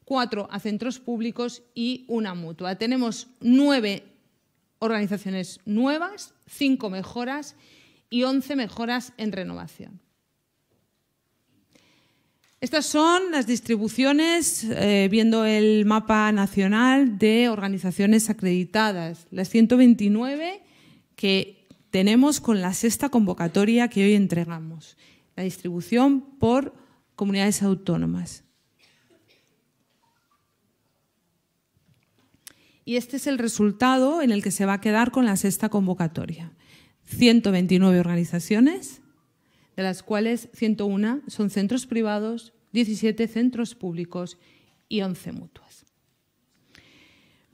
4 a centros públicos y una mutua. Tenemos 9 organizaciones nuevas, 5 mejoras y 11 mejoras en renovación. Estas son las distribuciones, eh, viendo el mapa nacional, de organizaciones acreditadas, las 129 que tenemos con la sexta convocatoria que hoy entregamos, la distribución por comunidades autónomas. Y este es el resultado en el que se va a quedar con la sexta convocatoria. 129 organizaciones, de las cuales 101 son centros privados, 17 centros públicos y 11 mutuos.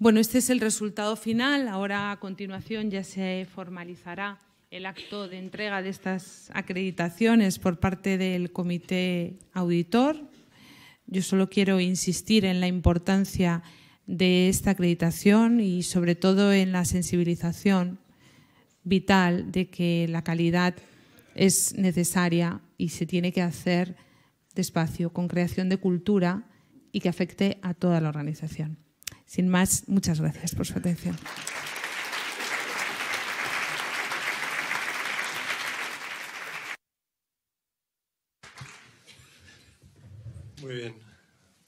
Bueno, este es el resultado final. Ahora, a continuación, ya se formalizará el acto de entrega de estas acreditaciones por parte del comité auditor. Yo solo quiero insistir en la importancia de esta acreditación y, sobre todo, en la sensibilización vital de que la calidad es necesaria y se tiene que hacer despacio, con creación de cultura y que afecte a toda la organización. Sin más, muchas gracias por su atención. Muy bien.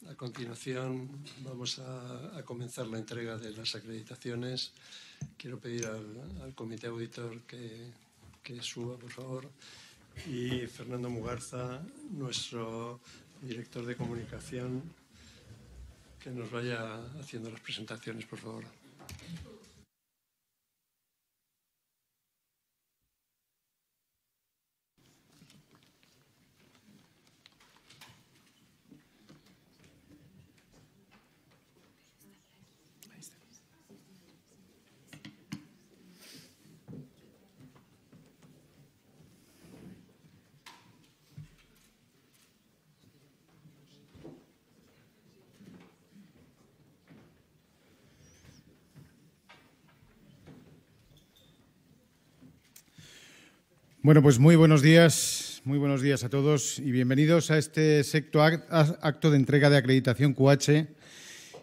A continuación vamos a, comenzar la entrega de las acreditaciones. Quiero pedir al, comité auditor que, que, suba, por favor. Y Fernando Mugarza, nuestro director de comunicación, que nos vaya haciendo las presentaciones, por favor. Bueno, pues muy buenos días, muy buenos días a todos y bienvenidos a este sexto acto de entrega de acreditación QH.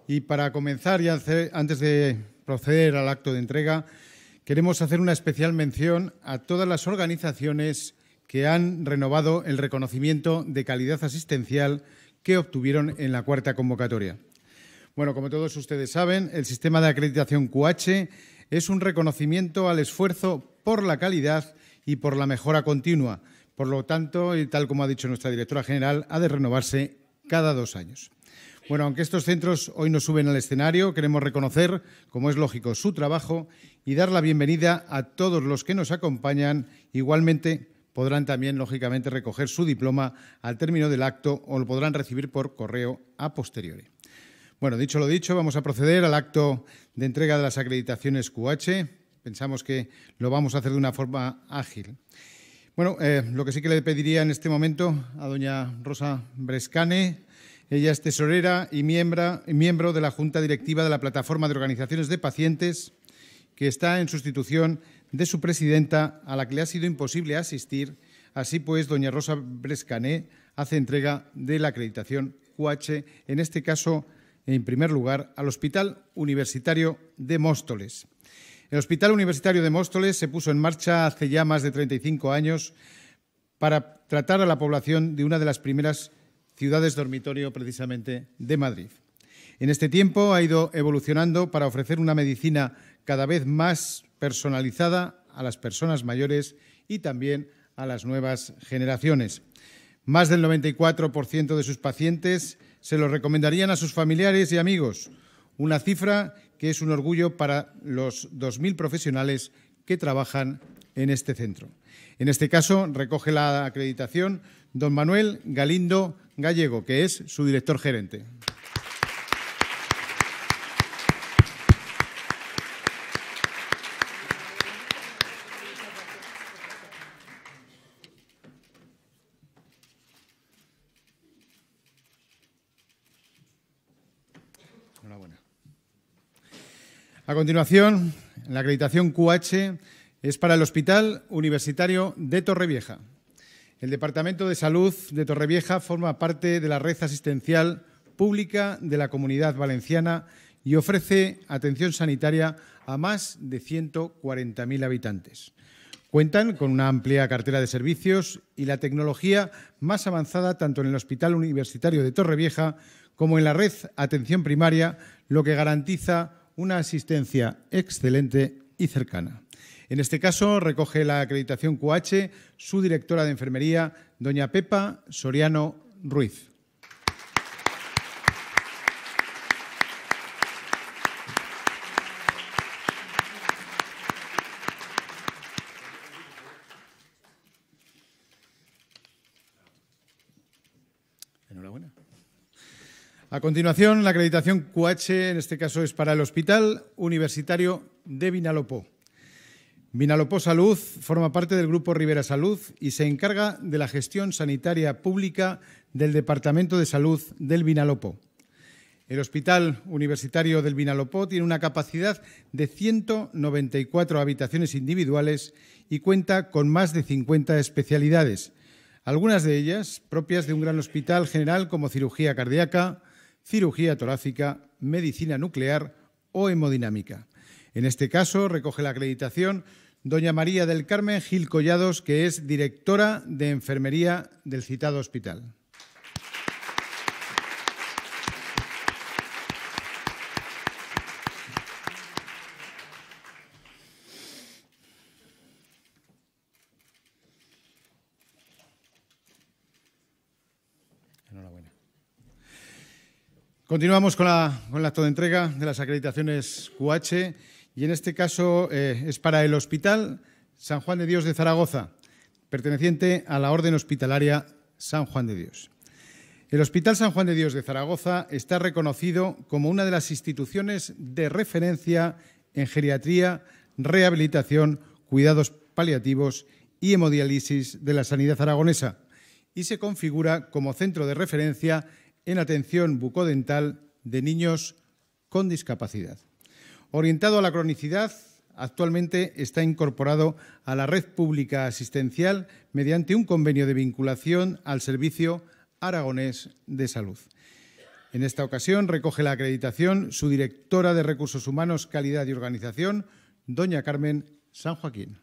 Y para comenzar y antes de proceder al acto de entrega, queremos hacer una especial mención a todas las organizaciones que han renovado el reconocimiento de calidad asistencial que obtuvieron en la cuarta convocatoria. Bueno, como todos ustedes saben, el sistema de acreditación QH es un reconocimiento al esfuerzo por la calidad y por la mejora continua. Por lo tanto, y tal como ha dicho nuestra directora general, ha de renovarse cada dos años. Bueno, aunque estos centros hoy no suben al escenario, queremos reconocer, como es lógico, su trabajo y dar la bienvenida a todos los que nos acompañan. Igualmente, podrán también, lógicamente, recoger su diploma al término del acto o lo podrán recibir por correo a posteriori. Bueno, dicho lo dicho, vamos a proceder al acto de entrega de las acreditaciones QH pensamos que lo vamos a hacer de una forma ágil. Bueno, eh, lo que sí que le pediría en este momento a doña Rosa Brescane, ella es tesorera y miembro, miembro de la Junta Directiva de la Plataforma de Organizaciones de Pacientes, que está en sustitución de su presidenta, a la que le ha sido imposible asistir. Así pues, doña Rosa Brescane hace entrega de la acreditación QH, en este caso, en primer lugar, al Hospital Universitario de Móstoles. El Hospital Universitario de Móstoles se puso en marcha hace ya más de 35 años para tratar a la población de una de las primeras ciudades dormitorio precisamente de Madrid. En este tiempo ha ido evolucionando para ofrecer una medicina cada vez más personalizada a las personas mayores y también a las nuevas generaciones. Más del 94% de sus pacientes se lo recomendarían a sus familiares y amigos, una cifra que es un orgullo para los 2.000 profesionales que trabajan en este centro. En este caso, recoge la acreditación don Manuel Galindo Gallego, que es su director gerente. A continuación, la acreditación QH es para el Hospital Universitario de Torrevieja. El Departamento de Salud de Torrevieja forma parte de la red asistencial pública de la Comunidad Valenciana y ofrece atención sanitaria a más de 140.000 habitantes. Cuentan con una amplia cartera de servicios y la tecnología más avanzada tanto en el Hospital Universitario de Torrevieja como en la red Atención Primaria, lo que garantiza una asistencia excelente y cercana. En este caso, recoge la acreditación QH su directora de enfermería, doña Pepa Soriano Ruiz. A continuación, la acreditación QH, en este caso, es para el Hospital Universitario de Vinalopó. Vinalopó Salud forma parte del Grupo Rivera Salud y se encarga de la gestión sanitaria pública del Departamento de Salud del Vinalopó. El Hospital Universitario del Vinalopó tiene una capacidad de 194 habitaciones individuales y cuenta con más de 50 especialidades, algunas de ellas propias de un gran hospital general como cirugía cardíaca, cirugía torácica, medicina nuclear o hemodinámica. En este caso, recoge la acreditación doña María del Carmen Gil Collados, que es directora de enfermería del citado hospital. Continuamos con, la, el acto de entrega de las acreditaciones QH y en este caso eh, es para el Hospital San Juan de Dios de Zaragoza, perteneciente a la Orden Hospitalaria San Juan de Dios. El Hospital San Juan de Dios de Zaragoza está reconocido como una de las instituciones de referencia en geriatría, rehabilitación, cuidados paliativos y hemodiálisis de la sanidad aragonesa y se configura como centro de referencia en atención bucodental de niños con discapacidad. Orientado a la cronicidad, actualmente está incorporado a la red pública asistencial mediante un convenio de vinculación al Servicio Aragonés de Salud. En esta ocasión recoge la acreditación su directora de Recursos Humanos, Calidad y Organización, doña Carmen San Joaquín.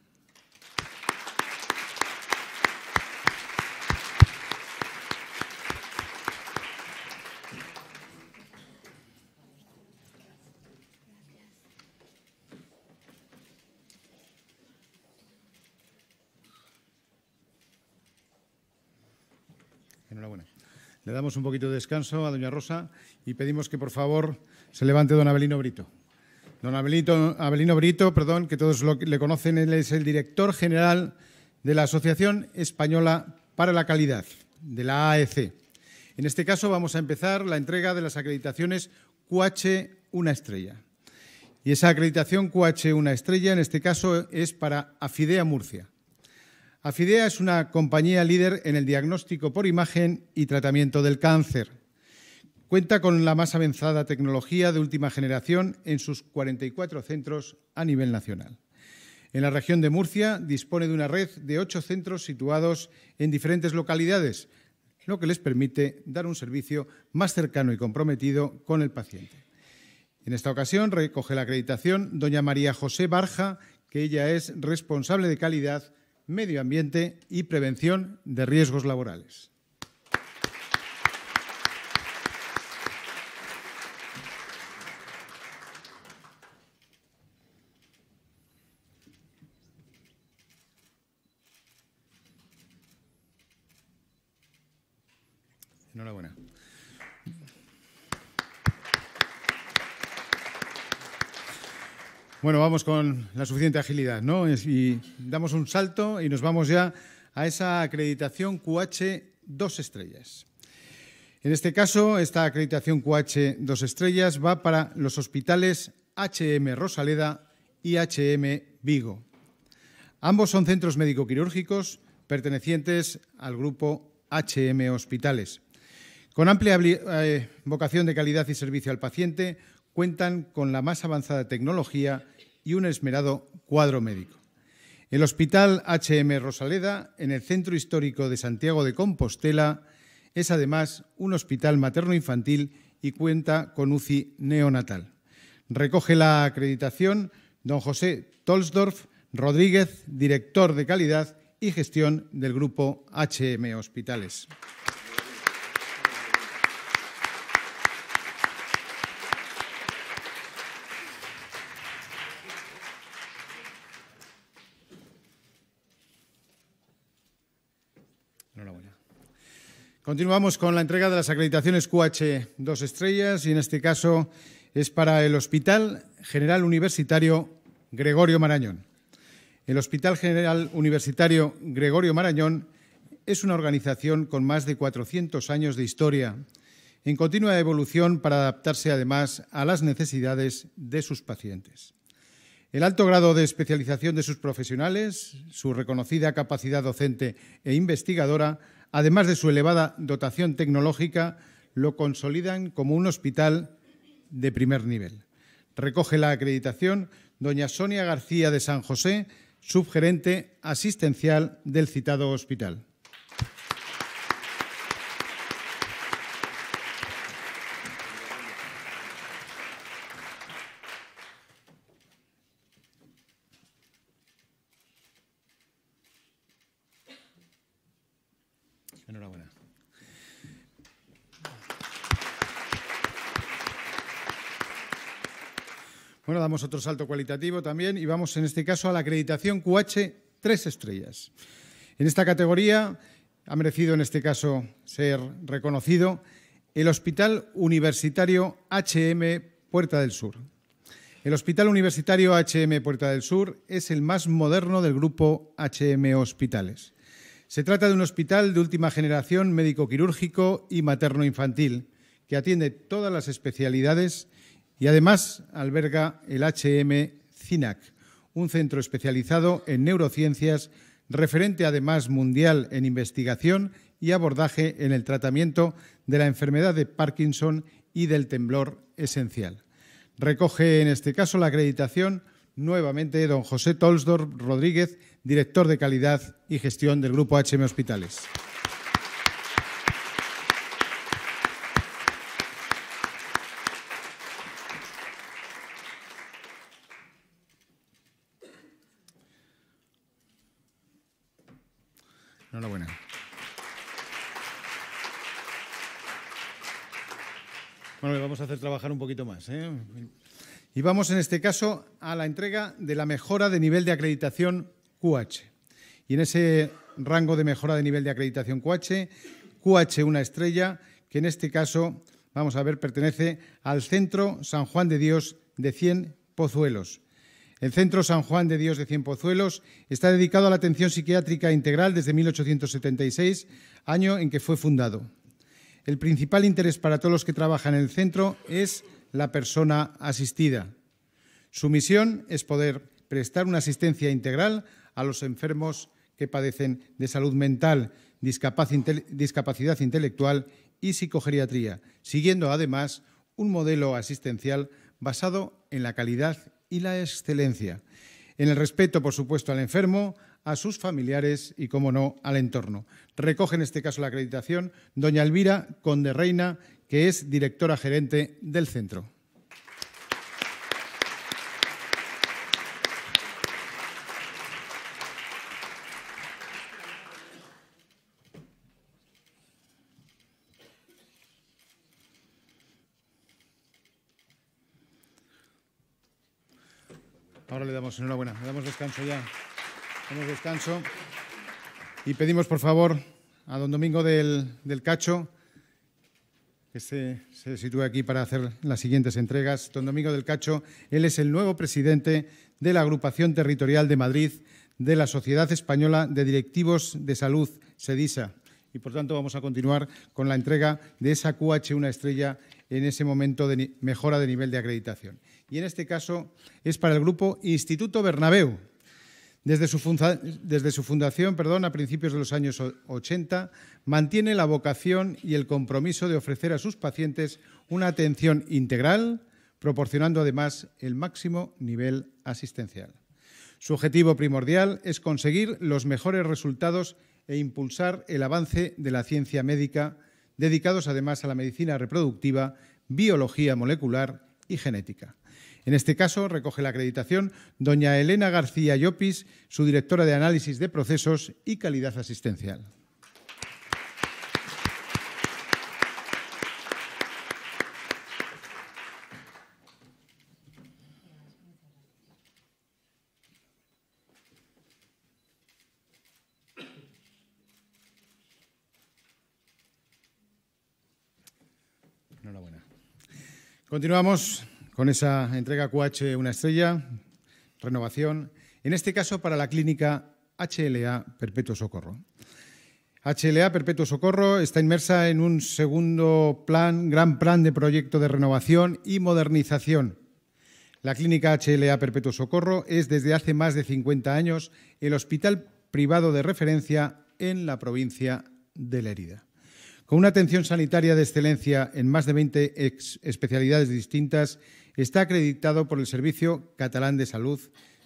Le damos un poquito de descanso a doña Rosa y pedimos que por favor se levante don Abelino Brito. Don Abelito, Abelino Brito, perdón, que todos lo, le conocen, él es el director general de la Asociación Española para la Calidad, de la AEC. En este caso vamos a empezar la entrega de las acreditaciones QH una estrella. Y esa acreditación QH una estrella en este caso es para AFIDEA Murcia. Afidea es una compañía líder en el diagnóstico por imagen y tratamiento del cáncer. Cuenta con la más avanzada tecnología de última generación en sus 44 centros a nivel nacional. En la región de Murcia dispone de una red de ocho centros situados en diferentes localidades, lo que les permite dar un servicio más cercano y comprometido con el paciente. En esta ocasión recoge la acreditación doña María José Barja, que ella es responsable de calidad medio ambiente y prevención de riesgos laborales. Enhorabuena. Bueno, vamos con la suficiente agilidad, ¿no? Y damos un salto y nos vamos ya a esa acreditación QH 2 estrellas. En este caso, esta acreditación QH 2 estrellas va para los hospitales HM Rosaleda y HM Vigo. Ambos son centros médico-quirúrgicos pertenecientes al grupo HM Hospitales. Con amplia eh, vocación de calidad y servicio al paciente, cuentan con la más avanzada tecnología y un esmerado cuadro médico. El Hospital HM Rosaleda, en el centro histórico de Santiago de Compostela, es además un hospital materno-infantil y cuenta con UCI neonatal. Recoge la acreditación don José Tolsdorf Rodríguez, director de calidad y gestión del grupo HM Hospitales. Continuamos con la entrega de las acreditaciones QH dos estrellas y en este caso es para el Hospital General Universitario Gregorio Marañón. El Hospital General Universitario Gregorio Marañón es una organización con más de 400 años de historia, en continua evolución para adaptarse además a las necesidades de sus pacientes. El alto grado de especialización de sus profesionales, su reconocida capacidad docente e investigadora además de su elevada dotación tecnológica, lo consolidan como un hospital de primer nivel. Recoge la acreditación doña Sonia García de San José, subgerente asistencial del citado hospital. damos otro salto cualitativo también y vamos en este caso a la acreditación QH 3 estrellas. En esta categoría ha merecido en este caso ser reconocido el Hospital Universitario HM Puerta del Sur. El Hospital Universitario HM Puerta del Sur es el más moderno del grupo HM Hospitales. Se trata de un hospital de última generación médico-quirúrgico y materno-infantil que atiende todas las especialidades y además alberga el HM CINAC, un centro especializado en neurociencias, referente además mundial en investigación y abordaje en el tratamiento de la enfermedad de Parkinson y del temblor esencial. Recoge en este caso la acreditación nuevamente don José Tolsdor Rodríguez, director de calidad y gestión del Grupo HM Hospitales. Enhorabuena. Bueno, vamos a hacer trabajar un poquito más. ¿eh? Y vamos en este caso a la entrega de la mejora de nivel de acreditación QH. Y en ese rango de mejora de nivel de acreditación QH, QH una estrella, que en este caso, vamos a ver, pertenece al Centro San Juan de Dios de 100 Pozuelos. El Centro San Juan de Dios de Cienpozuelos está dedicado a la atención psiquiátrica integral desde 1876, año en que fue fundado. El principal interés para todos los que trabajan en el centro es la persona asistida. Su misión es poder prestar una asistencia integral a los enfermos que padecen de salud mental, discapacidad intelectual y psicogeriatría, siguiendo además un modelo asistencial basado en la calidad y la excelencia, en el respeto, por supuesto, al enfermo, a sus familiares y, como no, al entorno. Recoge en este caso la acreditación doña Elvira Conde Reina, que es directora gerente del centro. enhorabuena. Le damos descanso ya. Damos descanso. Y pedimos, por favor, a don Domingo del, Cacho que se, sitúe aquí para hacer las siguientes entregas. Don Domingo del Cacho, él es el nuevo presidente de la Agrupación Territorial de Madrid de la Sociedad Española de Directivos de Salud, SEDISA. Y por tanto vamos a continuar con la entrega de esa QH una estrella en ese momento de mejora de nivel de acreditación y en este caso es para el grupo Instituto Bernabeu. Desde su, fundación perdón, a principios de los años 80, mantiene la vocación y el compromiso de ofrecer a sus pacientes una atención integral, proporcionando además el máximo nivel asistencial. Su objetivo primordial es conseguir los mejores resultados e impulsar el avance de la ciencia médica, dedicados además a la medicina reproductiva, biología molecular y genética. En este caso, recoge la acreditación doña Elena García Llopis, su directora de Análisis de Procesos y Calidad Asistencial. Continuamos con esa entrega QH una estrella, renovación, en este caso para la clínica HLA Perpetuo Socorro. HLA Perpetuo Socorro está inmersa en un segundo plan, gran plan de proyecto de renovación y modernización. La clínica HLA Perpetuo Socorro es desde hace más de 50 años el hospital privado de referencia en la provincia de Herida. Con una atención sanitaria de excelencia en más de 20 especialidades distintas, está acreditado por el Servicio Catalán de Salud,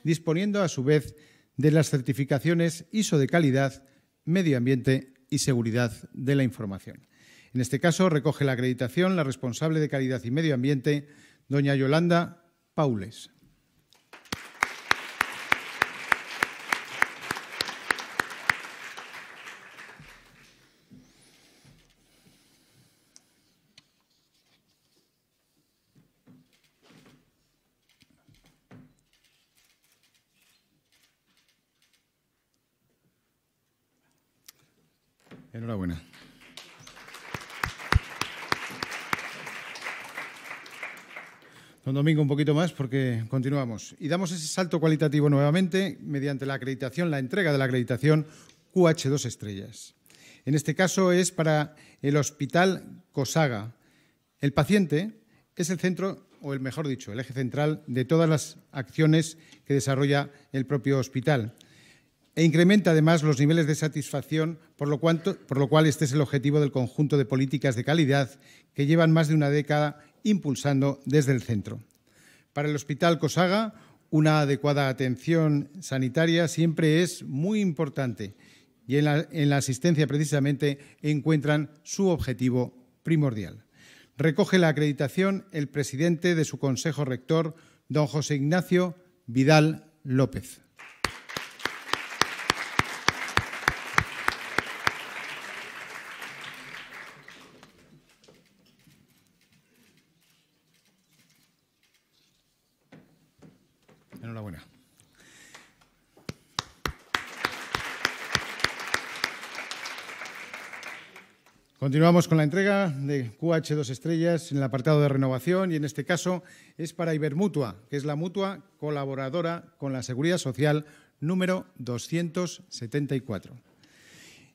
disponiendo a su vez de las certificaciones ISO de calidad, medio ambiente y seguridad de la información. En este caso recoge la acreditación la responsable de calidad y medio ambiente, doña Yolanda Paules. Domingo, un poquito más porque continuamos. Y damos ese salto cualitativo nuevamente mediante la acreditación, la entrega de la acreditación QH2 estrellas. En este caso es para el Hospital Cosaga. El paciente es el centro, o el mejor dicho, el eje central de todas las acciones que desarrolla el propio hospital. E incrementa además los niveles de satisfacción, por lo, cuanto, por lo cual este es el objetivo del conjunto de políticas de calidad que llevan más de una década impulsando desde el centro. Para el Hospital Cosaga, una adecuada atención sanitaria siempre es muy importante y en la, asistencia precisamente encuentran su objetivo primordial. Recoge la acreditación el presidente de su Consejo Rector, don José Ignacio Vidal López. Continuamos con la entrega de QH2 Estrellas en el apartado de renovación y en este caso es para Ibermutua, que es la mutua colaboradora con la Seguridad Social número 274.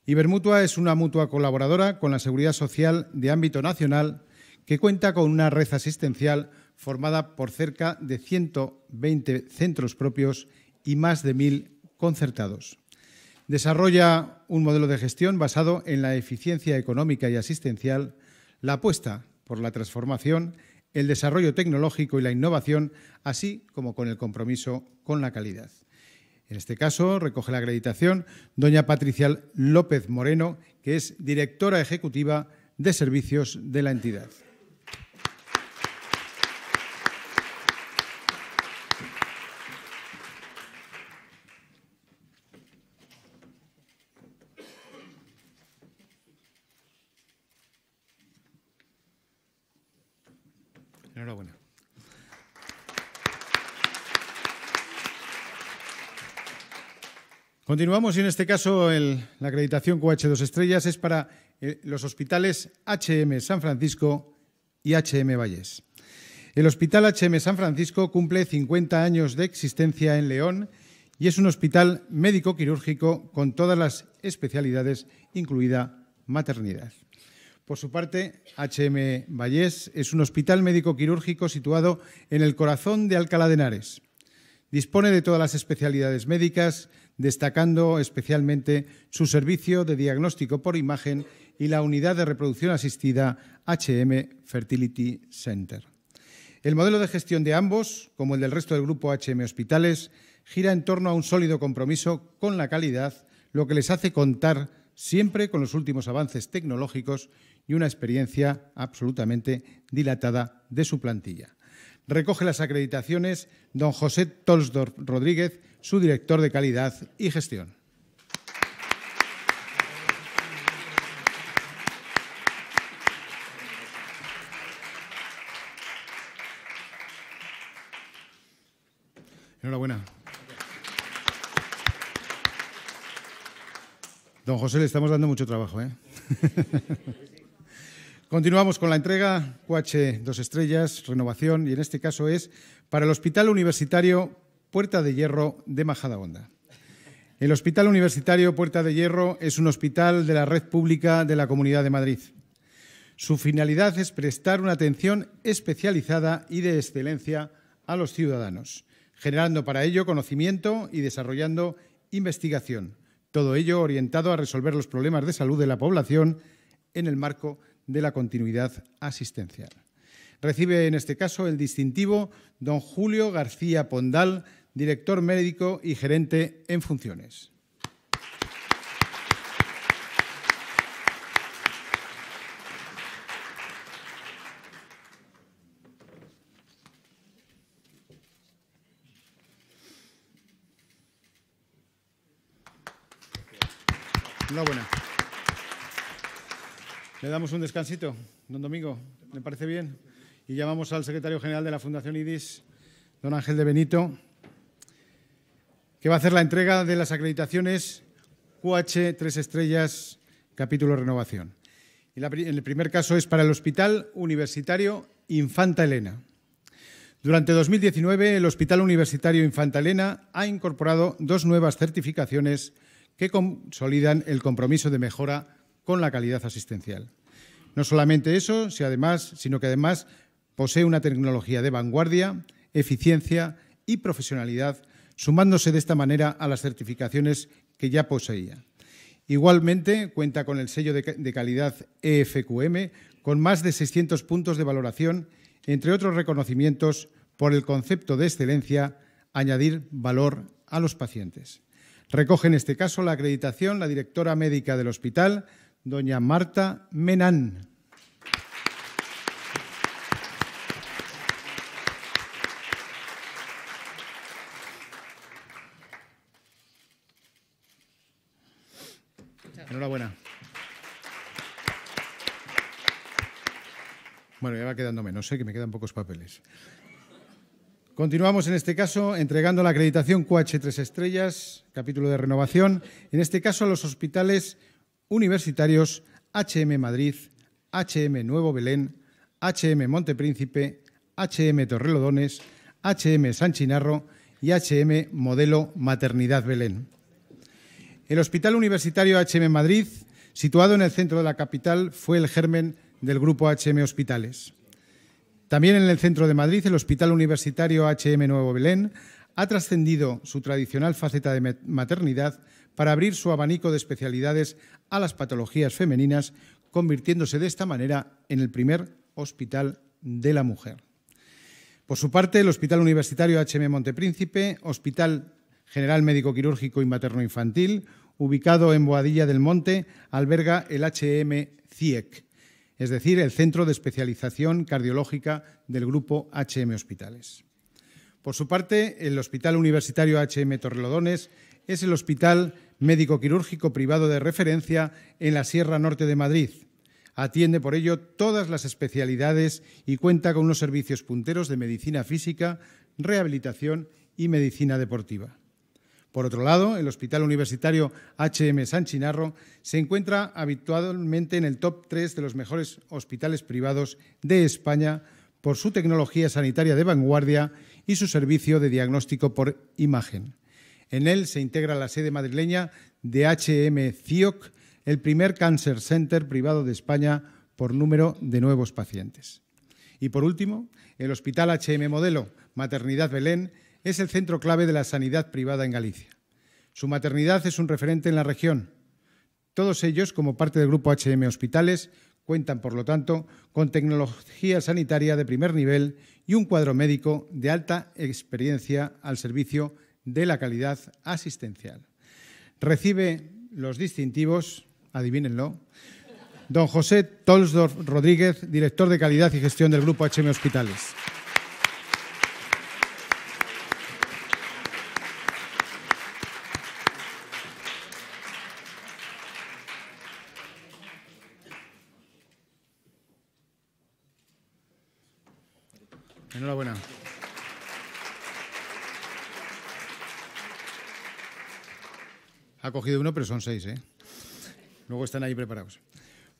Ibermutua es una mutua colaboradora con la Seguridad Social de ámbito nacional que cuenta con una red asistencial formada por cerca de 120 centros propios y más de 1.000 concertados desarrolla un modelo de gestión basado en la eficiencia económica y asistencial, la apuesta por la transformación, el desarrollo tecnológico y la innovación, así como con el compromiso con la calidad. En este caso, recoge la acreditación doña Patricia López Moreno, que es directora ejecutiva de servicios de la entidad. Continuamos y en este caso la acreditación QH2 estrellas es para eh, los hospitales HM San Francisco y HM Vallés. El Hospital HM San Francisco cumple 50 años de existencia en León y es un hospital médico-quirúrgico con todas las especialidades, incluida maternidad. Por su parte, HM Vallés es un hospital médico-quirúrgico situado en el corazón de Alcalá de Henares. Dispone de todas las especialidades médicas, destacando especialmente su servicio de diagnóstico por imagen y la unidad de reproducción asistida HM Fertility Center. El modelo de gestión de ambos, como el del resto del grupo HM Hospitales, gira en torno a un sólido compromiso con la calidad, lo que les hace contar siempre con los últimos avances tecnológicos y una experiencia absolutamente dilatada de su plantilla. Recoge las acreditaciones don José Tolsdorf Rodríguez, su director de calidad y gestión. Enhorabuena. Don José, le estamos dando mucho trabajo. ¿eh? Continuamos con la entrega, QH dos estrellas, renovación, y en este caso es para el Hospital Universitario Puerta de Hierro de Majadahonda. El Hospital Universitario Puerta de Hierro es un hospital de la red pública de la Comunidad de Madrid. Su finalidad es prestar una atención especializada y de excelencia a los ciudadanos, generando para ello conocimiento y desarrollando investigación, todo ello orientado a resolver los problemas de salud de la población en el marco de la continuidad asistencial. Recibe en este caso el distintivo don Julio García Pondal, director médico y gerente en funciones. buena. Le damos un descansito, don Domingo, ¿le parece bien? Y llamamos al secretario general de la Fundación IDIS, don Ángel de Benito que va a hacer la entrega de las acreditaciones QH 3 estrellas, capítulo renovación. en el primer caso es para el Hospital Universitario Infanta Elena. Durante 2019, el Hospital Universitario Infanta Elena ha incorporado dos nuevas certificaciones que consolidan el compromiso de mejora con la calidad asistencial. No solamente eso, sino que además posee una tecnología de vanguardia, eficiencia y profesionalidad sumándose de esta manera a las certificaciones que ya poseía. Igualmente, cuenta con el sello de, calidad EFQM, con más de 600 puntos de valoración, entre otros reconocimientos por el concepto de excelencia, añadir valor a los pacientes. Recoge en este caso la acreditación la directora médica del hospital, doña Marta Menán. enhorabuena. Bueno, ya va quedando menos, sé ¿eh? que me quedan pocos papeles. Continuamos en este caso entregando la acreditación QH 3 estrellas, capítulo de renovación, en este caso a los hospitales universitarios HM Madrid, HM Nuevo Belén, HM Montepríncipe, HM Torrelodones, HM San Chinarro y HM Modelo Maternidad Belén. El Hospital Universitario HM Madrid, situado en el centro de la capital, fue el germen del grupo HM Hospitales. También en el centro de Madrid, el Hospital Universitario HM Nuevo Belén ha trascendido su tradicional faceta de maternidad para abrir su abanico de especialidades a las patologías femeninas, convirtiéndose de esta manera en el primer hospital de la mujer. Por su parte, el Hospital Universitario HM Montepríncipe, hospital General Médico Quirúrgico y Materno Infantil, ubicado en Boadilla del Monte, alberga el HM CIEC, es decir, el Centro de Especialización Cardiológica del Grupo HM Hospitales. Por su parte, el Hospital Universitario HM Torrelodones es el hospital médico quirúrgico privado de referencia en la Sierra Norte de Madrid. Atiende por ello todas las especialidades y cuenta con unos servicios punteros de medicina física, rehabilitación y medicina deportiva. Por otro lado, el Hospital Universitario HM San Chinarro se encuentra habitualmente en el top 3 de los mejores hospitales privados de España por su tecnología sanitaria de vanguardia y su servicio de diagnóstico por imagen. En él se integra la sede madrileña de HM CIOC, el primer Cancer Center privado de España por número de nuevos pacientes. Y por último, el Hospital HM Modelo, Maternidad Belén, es el centro clave de la sanidad privada en Galicia. Su maternidad es un referente en la región. Todos ellos, como parte del grupo HM Hospitales, cuentan, por lo tanto, con tecnología sanitaria de primer nivel y un cuadro médico de alta experiencia al servicio de la calidad asistencial. Recibe los distintivos, adivínenlo, don José Tolsdorf Rodríguez, director de calidad y gestión del Grupo HM Hospitales. cogido uno, pero son seis, ¿eh? Luego están ahí preparados.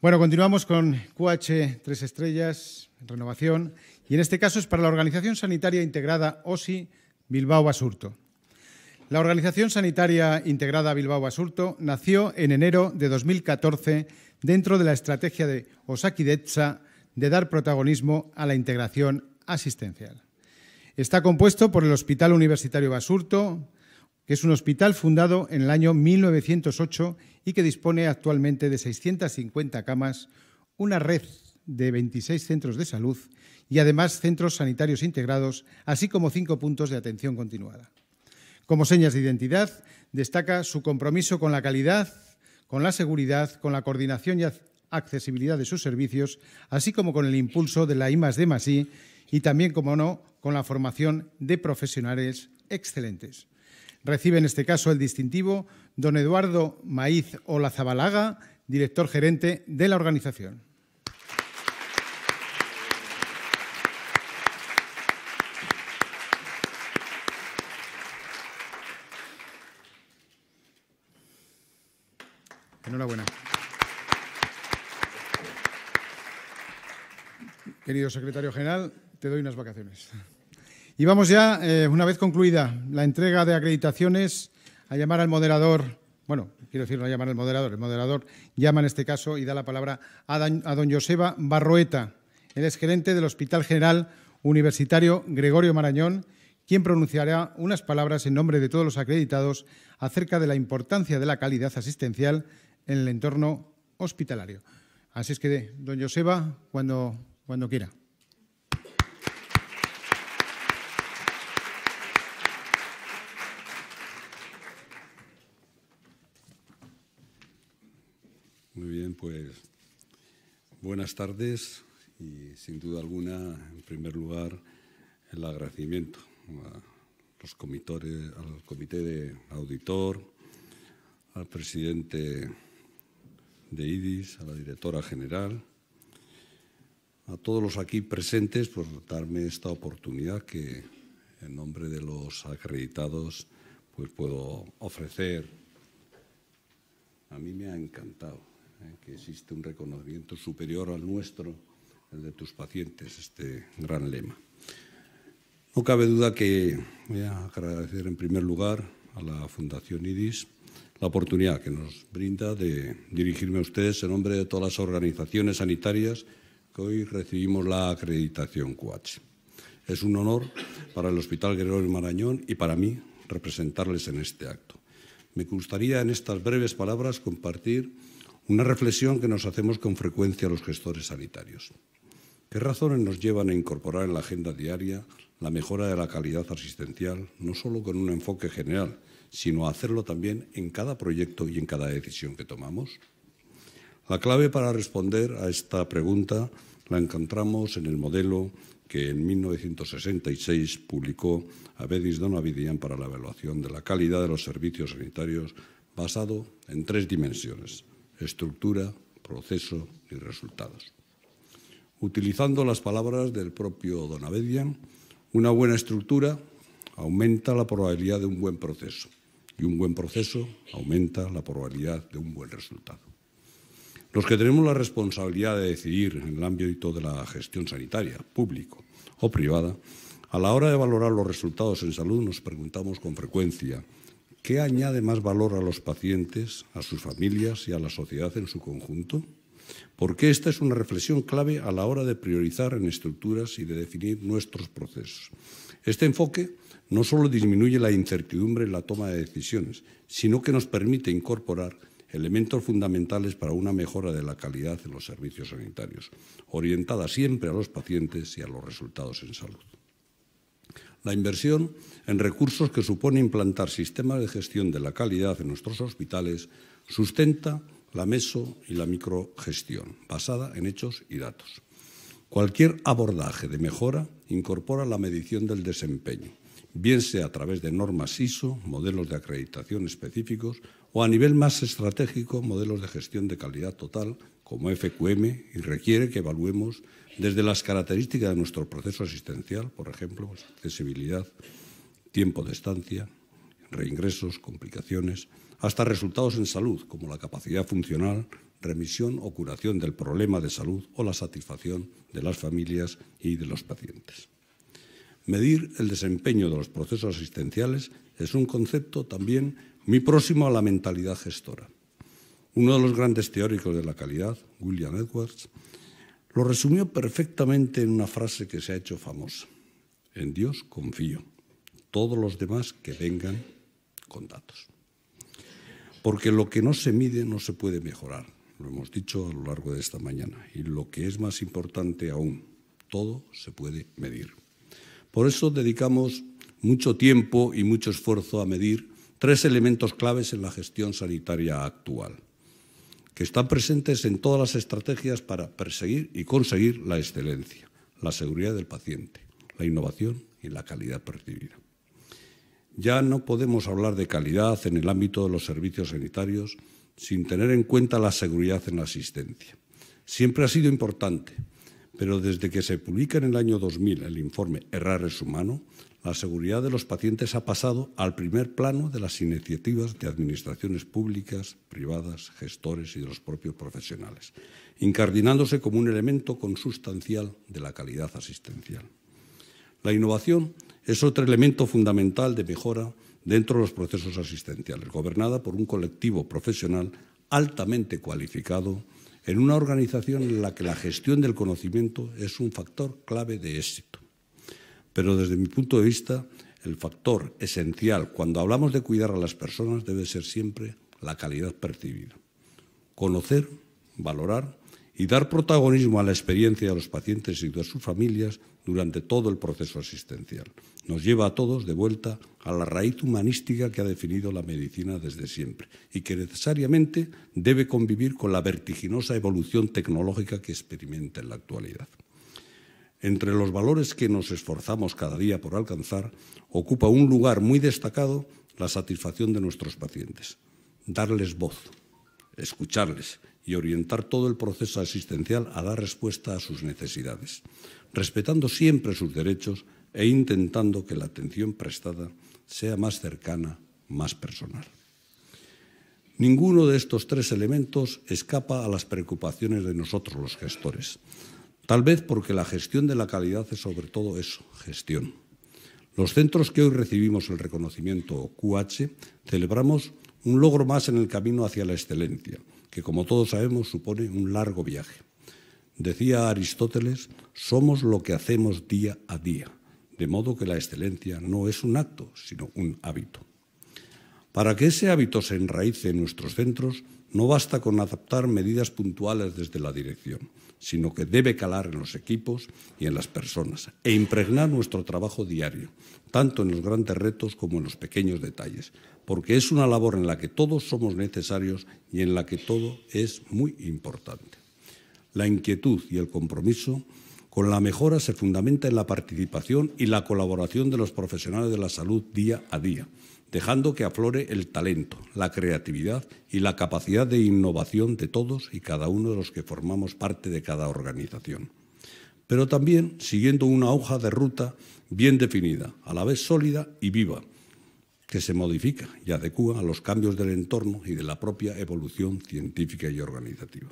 Bueno, continuamos con QH Tres Estrellas, renovación, y en este caso es para la Organización Sanitaria Integrada OSI Bilbao Basurto. La Organización Sanitaria Integrada Bilbao Basurto nació en enero de 2014 dentro de la estrategia de Osakidetza de dar protagonismo a la integración asistencial. Está compuesto por el Hospital Universitario Basurto, que es un hospital fundado en el año 1908 y que dispone actualmente de 650 camas, una red de 26 centros de salud y además centros sanitarios integrados, así como cinco puntos de atención continuada. Como señas de identidad, destaca su compromiso con la calidad, con la seguridad, con la coordinación y accesibilidad de sus servicios, así como con el impulso de la I D y también, como no, con la formación de profesionales excelentes. Recibe en este caso el distintivo don Eduardo Maíz Olazabalaga, director gerente de la organización. Enhorabuena. Querido secretario general, te doy unas vacaciones. Y vamos ya, eh, una vez concluida la entrega de acreditaciones, a llamar al moderador, bueno, quiero decir, no a llamar al moderador, el moderador llama en este caso y da la palabra a, don Joseba Barroeta, el gerente del Hospital General Universitario Gregorio Marañón, quien pronunciará unas palabras en nombre de todos los acreditados acerca de la importancia de la calidad asistencial en el entorno hospitalario. Así es que, don Joseba, cuando, cuando quiera. pues buenas tardes y sin duda alguna, en primer lugar, el agradecimiento a los comitores, al comité de auditor, al presidente de IDIS, a la directora general, a todos los aquí presentes por darme esta oportunidad que en nombre de los acreditados pues puedo ofrecer. A mí me ha encantado eh, que existe un reconocimiento superior al nuestro, el de tus pacientes, este gran lema. No cabe duda que voy a agradecer en primer lugar a la Fundación IDIS la oportunidad que nos brinda de dirigirme a ustedes en nombre de todas las organizaciones sanitarias que hoy recibimos la acreditación QH. Es un honor para el Hospital Gregorio Marañón y para mí representarles en este acto. Me gustaría en estas breves palabras compartir una reflexión que nos hacemos con frecuencia los gestores sanitarios. ¿Qué razones nos llevan a incorporar en la agenda diaria la mejora de la calidad asistencial, no solo con un enfoque general, sino a hacerlo también en cada proyecto y en cada decisión que tomamos? La clave para responder a esta pregunta la encontramos en el modelo que en 1966 publicó Avedis Donavidian para la evaluación de la calidad de los servicios sanitarios basado en tres dimensiones estructura, proceso y resultados. Utilizando las palabras del propio Abedian, una buena estructura aumenta la probabilidad de un buen proceso y un buen proceso aumenta la probabilidad de un buen resultado. Los que tenemos la responsabilidad de decidir en el ámbito de la gestión sanitaria, público o privada, a la hora de valorar los resultados en salud nos preguntamos con frecuencia ¿qué añade más valor a los pacientes, a sus familias y a la sociedad en su conjunto? Porque esta es una reflexión clave a la hora de priorizar en estructuras y de definir nuestros procesos. Este enfoque no solo disminuye la incertidumbre en la toma de decisiones, sino que nos permite incorporar elementos fundamentales para una mejora de la calidad en los servicios sanitarios, orientada siempre a los pacientes y a los resultados en salud. La inversión en recursos que supone implantar sistemas de gestión de la calidad en nuestros hospitales sustenta la meso y la microgestión, basada en hechos y datos. Cualquier abordaje de mejora incorpora la medición del desempeño, bien sea a través de normas ISO, modelos de acreditación específicos o a nivel más estratégico, modelos de gestión de calidad total como FQM y requiere que evaluemos desde las características de nuestro proceso asistencial, por ejemplo, accesibilidad, tiempo de estancia, reingresos, complicaciones, hasta resultados en salud, como la capacidad funcional, remisión o curación del problema de salud o la satisfacción de las familias y de los pacientes. Medir el desempeño de los procesos asistenciales es un concepto también muy próximo a la mentalidad gestora. Uno de los grandes teóricos de la calidad, William Edwards, lo resumió perfectamente en una frase que se ha hecho famosa. En Dios confío. Todos los demás que vengan con datos. Porque lo que no se mide no se puede mejorar. Lo hemos dicho a lo largo de esta mañana. Y lo que es más importante aún, todo se puede medir. Por eso dedicamos mucho tiempo y mucho esfuerzo a medir tres elementos claves en la gestión sanitaria actual que están presentes en todas las estrategias para perseguir y conseguir la excelencia, la seguridad del paciente, la innovación y la calidad percibida. Ya no podemos hablar de calidad en el ámbito de los servicios sanitarios sin tener en cuenta la seguridad en la asistencia. Siempre ha sido importante, pero desde que se publica en el año 2000 el informe Errar es humano, la seguridad de los pacientes ha pasado al primer plano de las iniciativas de administraciones públicas, privadas, gestores y de los propios profesionales, incardinándose como un elemento consustancial de la calidad asistencial. La innovación es otro elemento fundamental de mejora dentro de los procesos asistenciales, gobernada por un colectivo profesional altamente cualificado en una organización en la que la gestión del conocimiento es un factor clave de éxito. Pero desde mi punto de vista, el factor esencial cuando hablamos de cuidar a las personas debe ser siempre la calidad percibida. Conocer, valorar y dar protagonismo a la experiencia de los pacientes y de sus familias durante todo el proceso asistencial. Nos lleva a todos de vuelta a la raíz humanística que ha definido la medicina desde siempre y que necesariamente debe convivir con la vertiginosa evolución tecnológica que experimenta en la actualidad entre los valores que nos esforzamos cada día por alcanzar, ocupa un lugar muy destacado la satisfacción de nuestros pacientes, darles voz, escucharles y orientar todo el proceso asistencial a dar respuesta a sus necesidades, respetando siempre sus derechos e intentando que la atención prestada sea más cercana, más personal. Ninguno de estos tres elementos escapa a las preocupaciones de nosotros los gestores, Tal vez porque la gestión de la calidad es sobre todo eso, gestión. Los centros que hoy recibimos el reconocimiento QH celebramos un logro más en el camino hacia la excelencia, que como todos sabemos supone un largo viaje. Decía Aristóteles, somos lo que hacemos día a día, de modo que la excelencia no es un acto, sino un hábito. Para que ese hábito se enraice en nuestros centros, no basta con adaptar medidas puntuales desde la dirección sino que debe calar en los equipos y en las personas e impregnar nuestro trabajo diario, tanto en los grandes retos como en los pequeños detalles, porque es una labor en la que todos somos necesarios y en la que todo es muy importante. La inquietud y el compromiso con la mejora se fundamenta en la participación y la colaboración de los profesionales de la salud día a día dejando que aflore el talento, la creatividad y la capacidad de innovación de todos y cada uno de los que formamos parte de cada organización. Pero también siguiendo una hoja de ruta bien definida, a la vez sólida y viva, que se modifica y adecúa a los cambios del entorno y de la propia evolución científica y organizativa.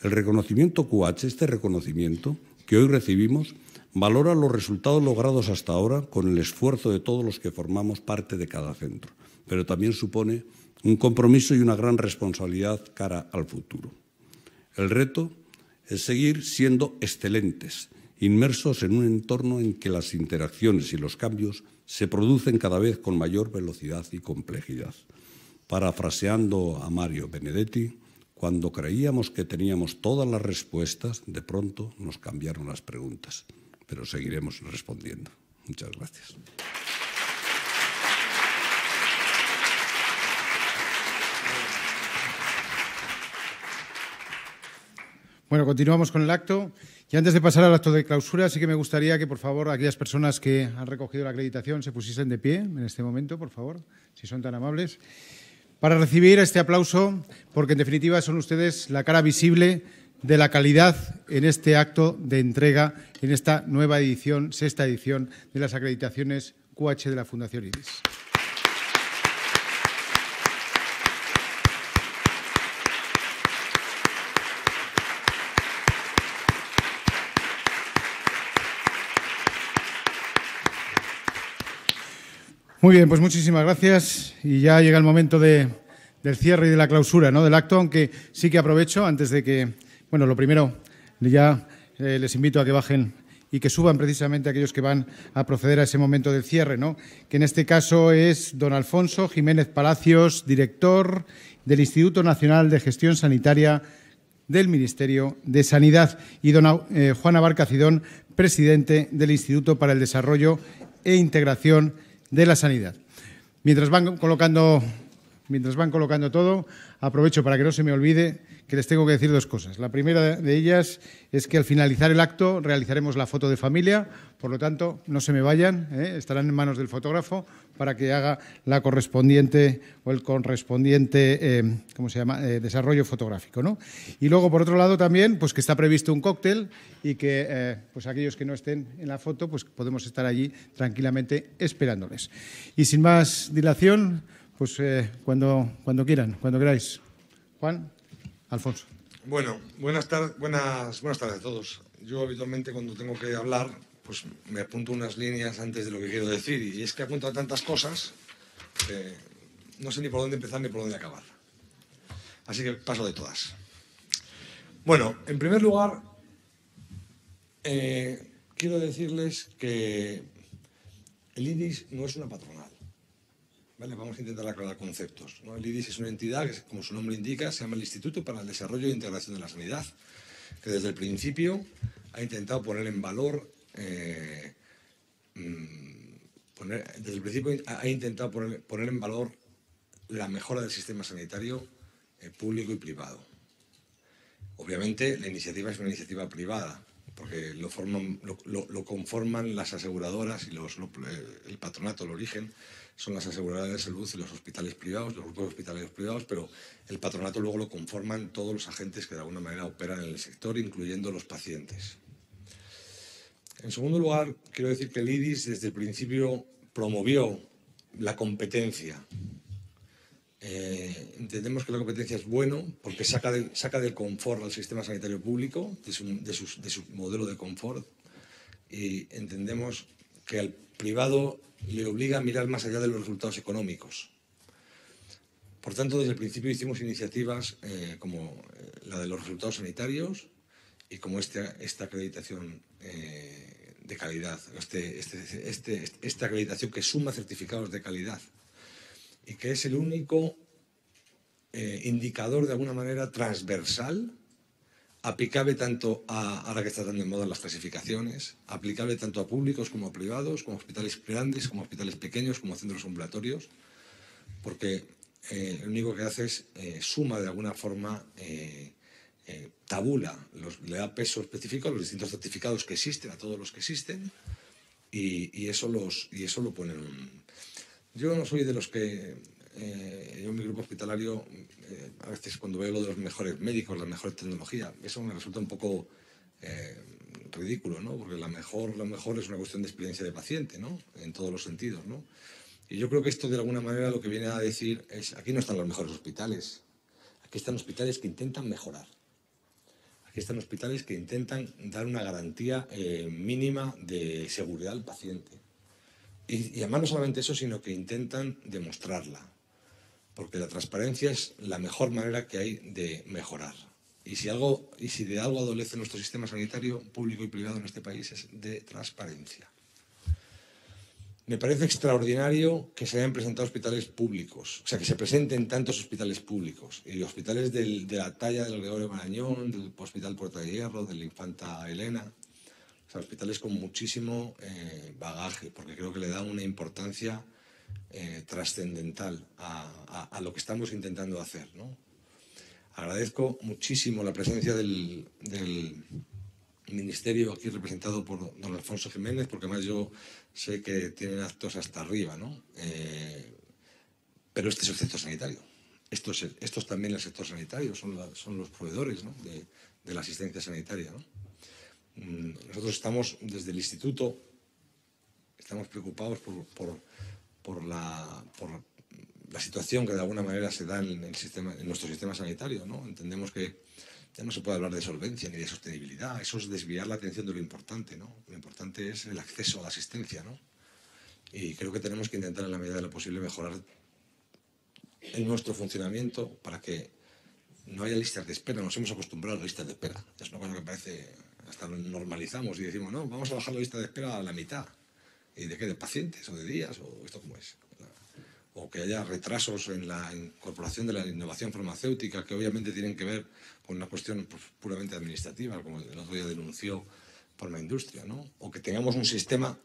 El reconocimiento QH, este reconocimiento que hoy recibimos, valora los resultados logrados hasta ahora con el esfuerzo de todos los que formamos parte de cada centro, pero también supone un compromiso y una gran responsabilidad cara al futuro. El reto es seguir siendo excelentes, inmersos en un entorno en que las interacciones y los cambios se producen cada vez con mayor velocidad y complejidad. Parafraseando a Mario Benedetti, cuando creíamos que teníamos todas las respuestas, de pronto nos cambiaron las preguntas pero seguiremos respondiendo. Muchas gracias. Bueno, continuamos con el acto. Y antes de pasar al acto de clausura, sí que me gustaría que, por favor, aquellas personas que han recogido la acreditación se pusiesen de pie en este momento, por favor, si son tan amables, para recibir este aplauso, porque en definitiva son ustedes la cara visible de la calidad en este acto de entrega, en esta nueva edición, sexta edición de las acreditaciones QH de la Fundación IRIS. Muy bien, pues muchísimas gracias y ya llega el momento del cierre y de la clausura ¿no? del acto, aunque sí que aprovecho antes de que bueno, lo primero, ya eh, les invito a que bajen y que suban precisamente aquellos que van a proceder a ese momento del cierre, ¿no? que en este caso es don Alfonso Jiménez Palacios, director del Instituto Nacional de Gestión Sanitaria del Ministerio de Sanidad, y don eh, Juana Barca Cidón, presidente del Instituto para el Desarrollo e Integración de la Sanidad. Mientras van colocando, mientras van colocando todo, aprovecho para que no se me olvide que les tengo que decir dos cosas. La primera de ellas es que al finalizar el acto realizaremos la foto de familia, por lo tanto, no se me vayan, ¿eh? estarán en manos del fotógrafo para que haga la correspondiente o el correspondiente em, se llama? Eh, desarrollo fotográfico. ¿no? Y luego, por otro lado, también, pues que está previsto un cóctel y que eh, pues aquellos que no estén en la foto, pues podemos estar allí tranquilamente esperándoles. Y sin más dilación, pues cuando, cuando quieran, cuando queráis. Juan. Alfonso. Bueno, buenas, tardes, buenas, buenas tardes a todos. Yo habitualmente cuando tengo que hablar, pues me apunto unas líneas antes de lo que quiero decir. Y es que apunto a tantas cosas que no sé ni por dónde empezar ni por dónde acabar. Así que paso de todas. Bueno, en primer lugar, eh, quiero decirles que el IDIS no es una patrona vamos a intentar aclarar conceptos. El IDIS es una entidad que, como su nombre indica, se llama el Instituto para el Desarrollo e Integración de la Sanidad, que desde el principio ha intentado poner en valor, eh, mm, desde el principio ha intentado poner, en valor la mejora del sistema sanitario eh, público y privado. Obviamente la iniciativa es una iniciativa privada, porque lo, conforman las aseguradoras y eh, el patronato, el origen, son las aseguradoras de salud y los hospitales privados, los grupos hospitalarios privados, pero el patronato luego lo conforman todos los agentes que de alguna manera operan en el sector, incluyendo los pacientes. En segundo lugar, quiero decir que el IDIS desde el principio promovió la competencia. Eh, entendemos que la competencia es bueno porque saca, saca del confort al sistema sanitario público, de su, de, de su modelo de confort, y entendemos que al privado le obliga a mirar más allá de los resultados económicos. Por tanto, desde el principio hicimos iniciativas eh, como eh, la de los resultados sanitarios y como este, esta, acreditación eh, de calidad, este, este, esta acreditación que suma certificados de calidad y que es el único indicador de alguna manera transversal aplicable tanto a, la que está dando en moda las clasificaciones, aplicable tanto a públicos como a privados, como hospitales grandes, como hospitales pequeños, como centros ambulatorios, porque eh, lo único que hace es eh, suma de alguna forma, eh, tabula, le da peso específico a los distintos certificados que existen, a todos los que existen, y, y eso, los, y eso lo ponen... Yo no soy de los que yo eh, en mi grupo hospitalario, eh, a veces cuando veo lo de los mejores médicos, la mejor tecnología, eso me resulta un poco eh, ridículo, ¿no? Porque la mejor, lo mejor es una cuestión de experiencia de paciente, ¿no? En todos los sentidos, ¿no? Y yo creo que esto de alguna manera lo que viene a decir es, aquí no están los mejores hospitales, aquí están hospitales que intentan mejorar. Aquí están hospitales que intentan dar una garantía mínima de seguridad al paciente. y además no solamente eso, sino que intentan demostrarla porque la transparencia es la mejor manera que hay de mejorar. Y si, algo, y si de algo adolece nuestro sistema sanitario público y privado en este país es de transparencia. Me parece extraordinario que se hayan presentado hospitales públicos, o sea, que se presenten tantos hospitales públicos, y hospitales de la talla del Gregorio Marañón, del Hospital Puerta de Hierro, de la Infanta Elena, o sea, hospitales con muchísimo eh, bagaje, porque creo que le da una importancia eh, trascendental a, lo que estamos intentando hacer. Agradezco muchísimo la presencia del, ministerio aquí representado por don Alfonso Jiménez, porque además yo sé que tienen actos hasta arriba, eh, pero este es el sector sanitario. Esto es, también el sector sanitario, son, los proveedores de, la asistencia sanitaria. Mm, nosotros estamos desde el instituto, estamos preocupados por por la, por la situación que de alguna manera se da en, el sistema, en nuestro sistema sanitario. ¿no? Entendemos que ya no se puede hablar de solvencia ni de sostenibilidad, eso es desviar la atención de lo importante. ¿no? Lo importante es el acceso a la asistencia. ¿no? Y creo que tenemos que intentar en la medida de lo posible mejorar en nuestro funcionamiento para que no haya listas de espera. Nos hemos acostumbrado a las listas de espera. Es una cosa que parece, hasta normalizamos y decimos, no, vamos a bajar la lista de espera a la mitad. ¿Y de, qué? de pacientes o de días o esto cómo es o que haya retrasos en la incorporación de la innovación farmacéutica, que obviamente tienen que ver con una cuestión puramente administrativa, como el otro día denunció por la industria, ¿no? o que tengamos un sistema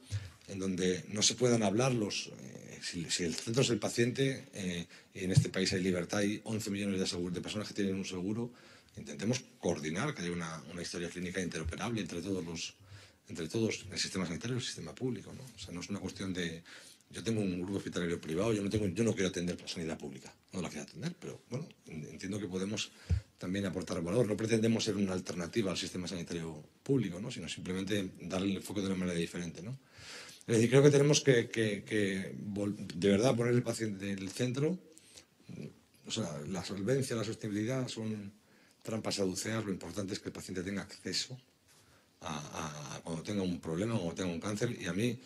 en donde no se puedan hablar los... Eh, si, el centro es el paciente, eh, y en este país hay libertad, hay 11 millones de, de personas que tienen un seguro, intentemos coordinar, que haya una historia clínica interoperable entre todos los, entre todos el sistema sanitario y el sistema público. ¿no? O sea, no es una cuestión de. Yo tengo un grupo hospitalario privado, yo no, tengo, yo no quiero atender la sanidad pública, no la quiero atender, pero bueno, entiendo que podemos también aportar valor. No pretendemos ser una alternativa al sistema sanitario público, ¿no? sino simplemente darle el enfoque de una manera diferente. ¿no? Es decir, creo que tenemos que, de verdad poner el paciente en el centro. la solvencia, la sostenibilidad son trampas aduceas, lo importante es que el paciente tenga acceso cuando tenga un problema, cuando tenga un cáncer. Y a mí,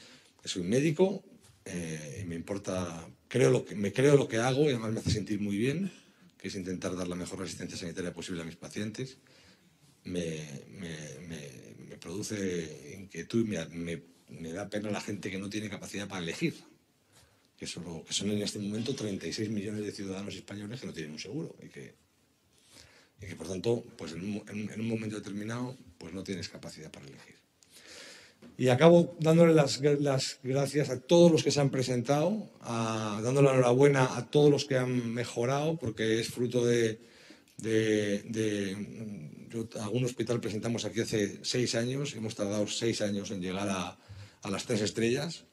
soy médico, eh, y me importa, creo lo que, me creo lo que hago y además me hace sentir muy bien, que es intentar dar la mejor resistencia sanitaria posible a mis pacientes. Me, produce inquietud, me, me da pena la gente que no tiene capacidad para elegir, que, que son en este momento 36 millones de ciudadanos españoles que no tienen un seguro y que, y que por tanto, pues en un momento determinado pues no tienes capacidad para elegir. Y acabo dándole las, las, gracias a todos los que se han presentado, a, dándole la enhorabuena a todos los que han mejorado, porque es fruto de... de, de hospital presentamos aquí hace seis años, hemos tardado seis años en llegar a, a las tres estrellas,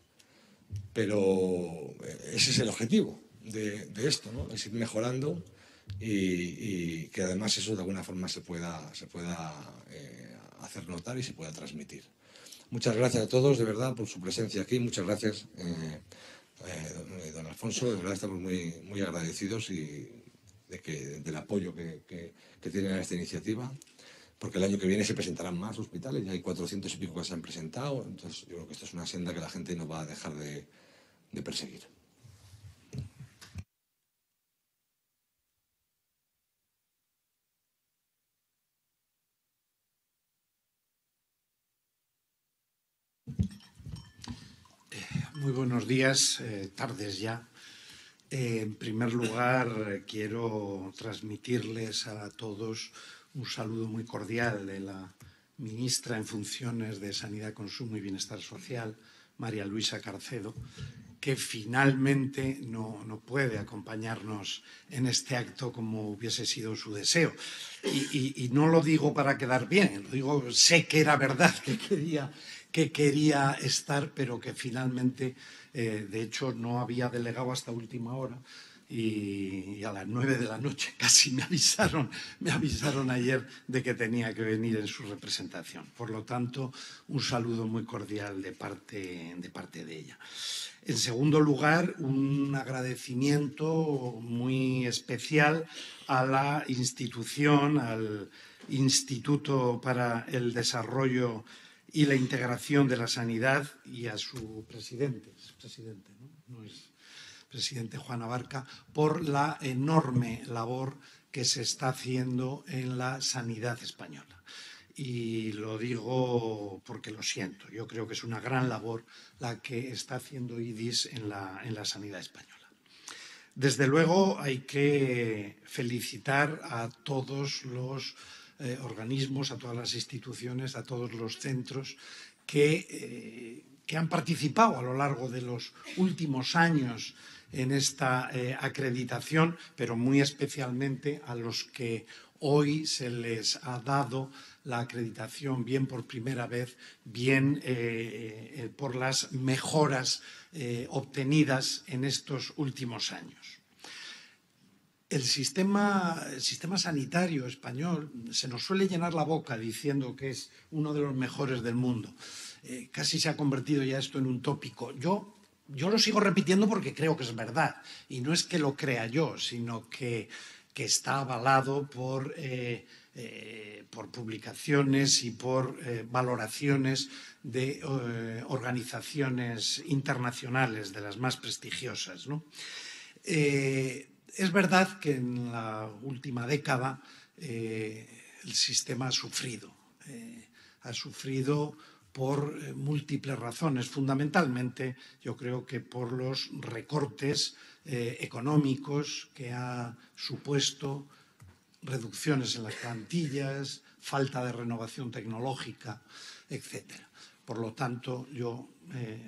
pero eh, ese es el objetivo de, de esto, ¿no? es ir mejorando y, y, que además eso de alguna forma se pueda, se pueda eh, hacer notar y se pueda transmitir. Muchas gracias a todos, de verdad, por su presencia aquí. Muchas gracias, eh, eh, don Alfonso. De verdad estamos muy, muy agradecidos y del apoyo que, tienen a esta iniciativa porque el año que viene se presentarán más hospitales, ya hay 400 y pico que se han presentado, entonces yo creo que esto es una senda que la gente no va a dejar de perseguir. Muy buenos días, eh, tardes ya. Eh, en primer lugar, eh, quiero transmitirles a todos un saludo muy cordial de la ministra en funciones de Sanidad, Consumo y Bienestar Social, María Luisa Carcedo, que finalmente no, puede acompañarnos en este acto como hubiese sido su deseo. Y, y, no lo digo para quedar bien, lo digo, sé que era verdad que quería que quería estar, pero que finalmente, eh, de hecho, no había delegado hasta última hora. Y, a las nueve de la noche casi me avisaron, me avisaron ayer de que tenía que venir en su representación. Por lo tanto, un saludo muy cordial de parte de, parte de ella. En segundo lugar, un agradecimiento muy especial a la institución, al Instituto para el Desarrollo y la integración de la sanidad y a su presidente, presidente, ¿no? es presidente Juana Barca, por la enorme labor que se está haciendo en la sanidad española. Y lo digo porque lo siento. Yo creo que es una gran labor la que está haciendo IDIS en la, en la sanidad española. Desde luego hay que felicitar a todos los eh, organismos, a todas las instituciones, a todos los centros que, eh, que, han participado a lo largo de los últimos años en esta eh, acreditación, pero muy especialmente a los que hoy se les ha dado la acreditación bien por primera vez, bien por las mejoras obtenidas en estos últimos años. El sistema, sanitario español se nos suele llenar la boca diciendo que es uno de los mejores del mundo. Eh, casi se ha convertido ya esto en un tópico. Yo, lo sigo repitiendo porque creo que es verdad. Y no es que lo crea yo, sino que, está avalado eh, eh, por, publicaciones y por valoraciones de organizaciones internacionales, de las más prestigiosas. ¿no? Es verdad que en la última década eh, el sistema ha sufrido. Eh, ha sufrido por eh, múltiples razones, fundamentalmente yo creo que por los recortes económicos que ha supuesto reducciones en las plantillas, falta de renovación tecnológica, etc. Por lo tanto, yo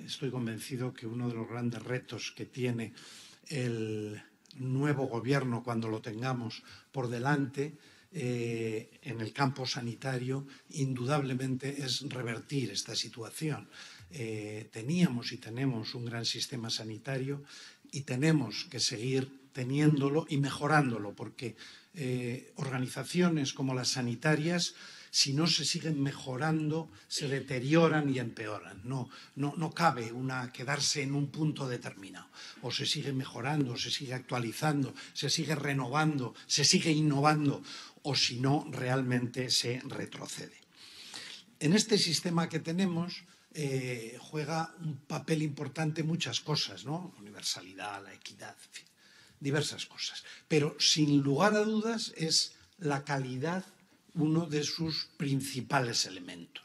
estoy convencido que uno de los grandes retos que tiene el, nuevo gobierno, cuando lo tengamos por delante, eh, en el campo sanitario, indudablemente es revertir esta situación. Eh, teníamos y tenemos un gran sistema sanitario y tenemos que seguir teniéndolo y mejorándolo, porque eh, organizaciones como las sanitarias si no se siguen mejorando, se deterioran y empeoran. No, no, cabe una, quedarse en un punto determinado. O se sigue mejorando, se sigue actualizando, se sigue renovando, se sigue innovando, o si no, realmente se retrocede. En este sistema que tenemos, eh, juega un papel importante muchas cosas, ¿no? Universalidad, la equidad, diversas cosas. Pero sin lugar a dudas es la calidad uno de sus principales elementos.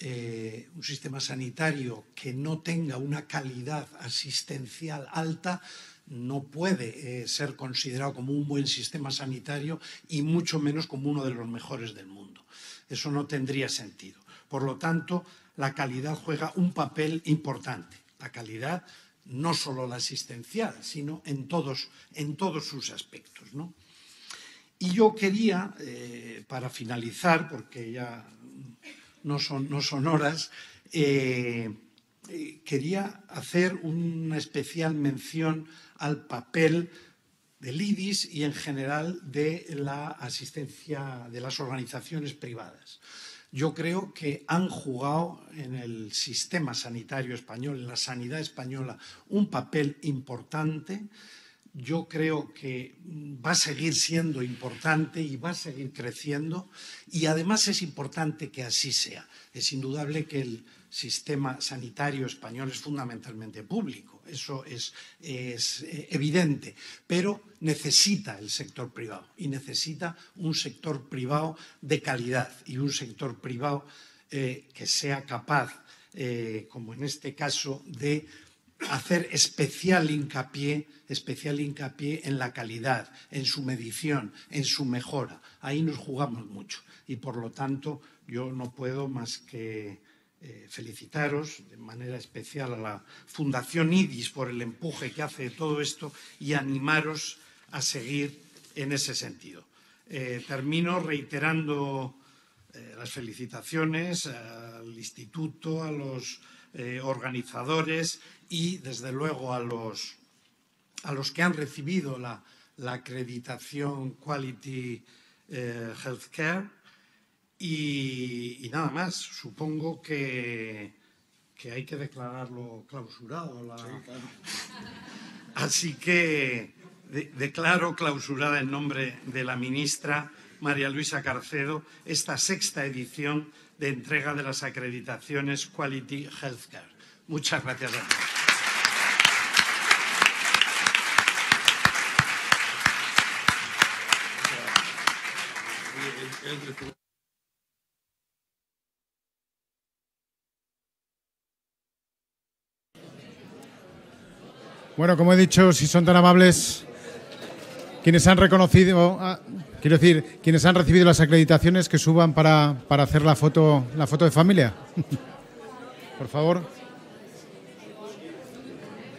Eh, un sistema sanitario que no tenga una calidad asistencial alta no puede eh, ser considerado como un buen sistema sanitario y mucho menos como uno de los mejores del mundo. Eso no tendría sentido. Por lo tanto, la calidad juega un papel importante. La calidad no solo la asistencial, sino en todos, en todos sus aspectos. ¿no? Y yo quería, eh, para finalizar, porque ya no son, horas, eh, eh, quería hacer una especial mención al papel del IDIS y en general de la asistencia de las organizaciones privadas. Yo creo que han jugado en el sistema sanitario español, en la sanidad española, un papel importante yo creo que va a seguir siendo importante y va a seguir creciendo y además es importante que así sea. Es indudable que el sistema sanitario español es fundamentalmente público, eso es, eh, evidente, pero necesita el sector privado y necesita un sector privado de calidad y un sector privado eh, que sea capaz, eh, como en este caso, de hacer especial hincapié, especial hincapié en la calidad, en su medición, en su mejora. Ahí nos jugamos mucho y por lo tanto yo no puedo más que eh, felicitaros de manera especial a la Fundación IDIS por el empuje que hace de todo esto y animaros a seguir en ese sentido. Eh, termino reiterando eh, las felicitaciones al Instituto, a los organizadores y desde luego a los, a los que han recibido la, acreditación Quality eh, Healthcare. Y, nada más, supongo que, que hay que declararlo clausurado. Así que declaro clausurada en nombre de la ministra María Luisa Carcedo esta sexta edición de entrega de las acreditaciones Quality Healthcare. Muchas gracias Bueno, como he dicho, si son tan amables, quienes han reconocido, ah, quiero decir, quienes han recibido las acreditaciones que suban para, hacer la foto, la foto de familia. Por favor.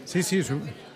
Sí, sí, suban.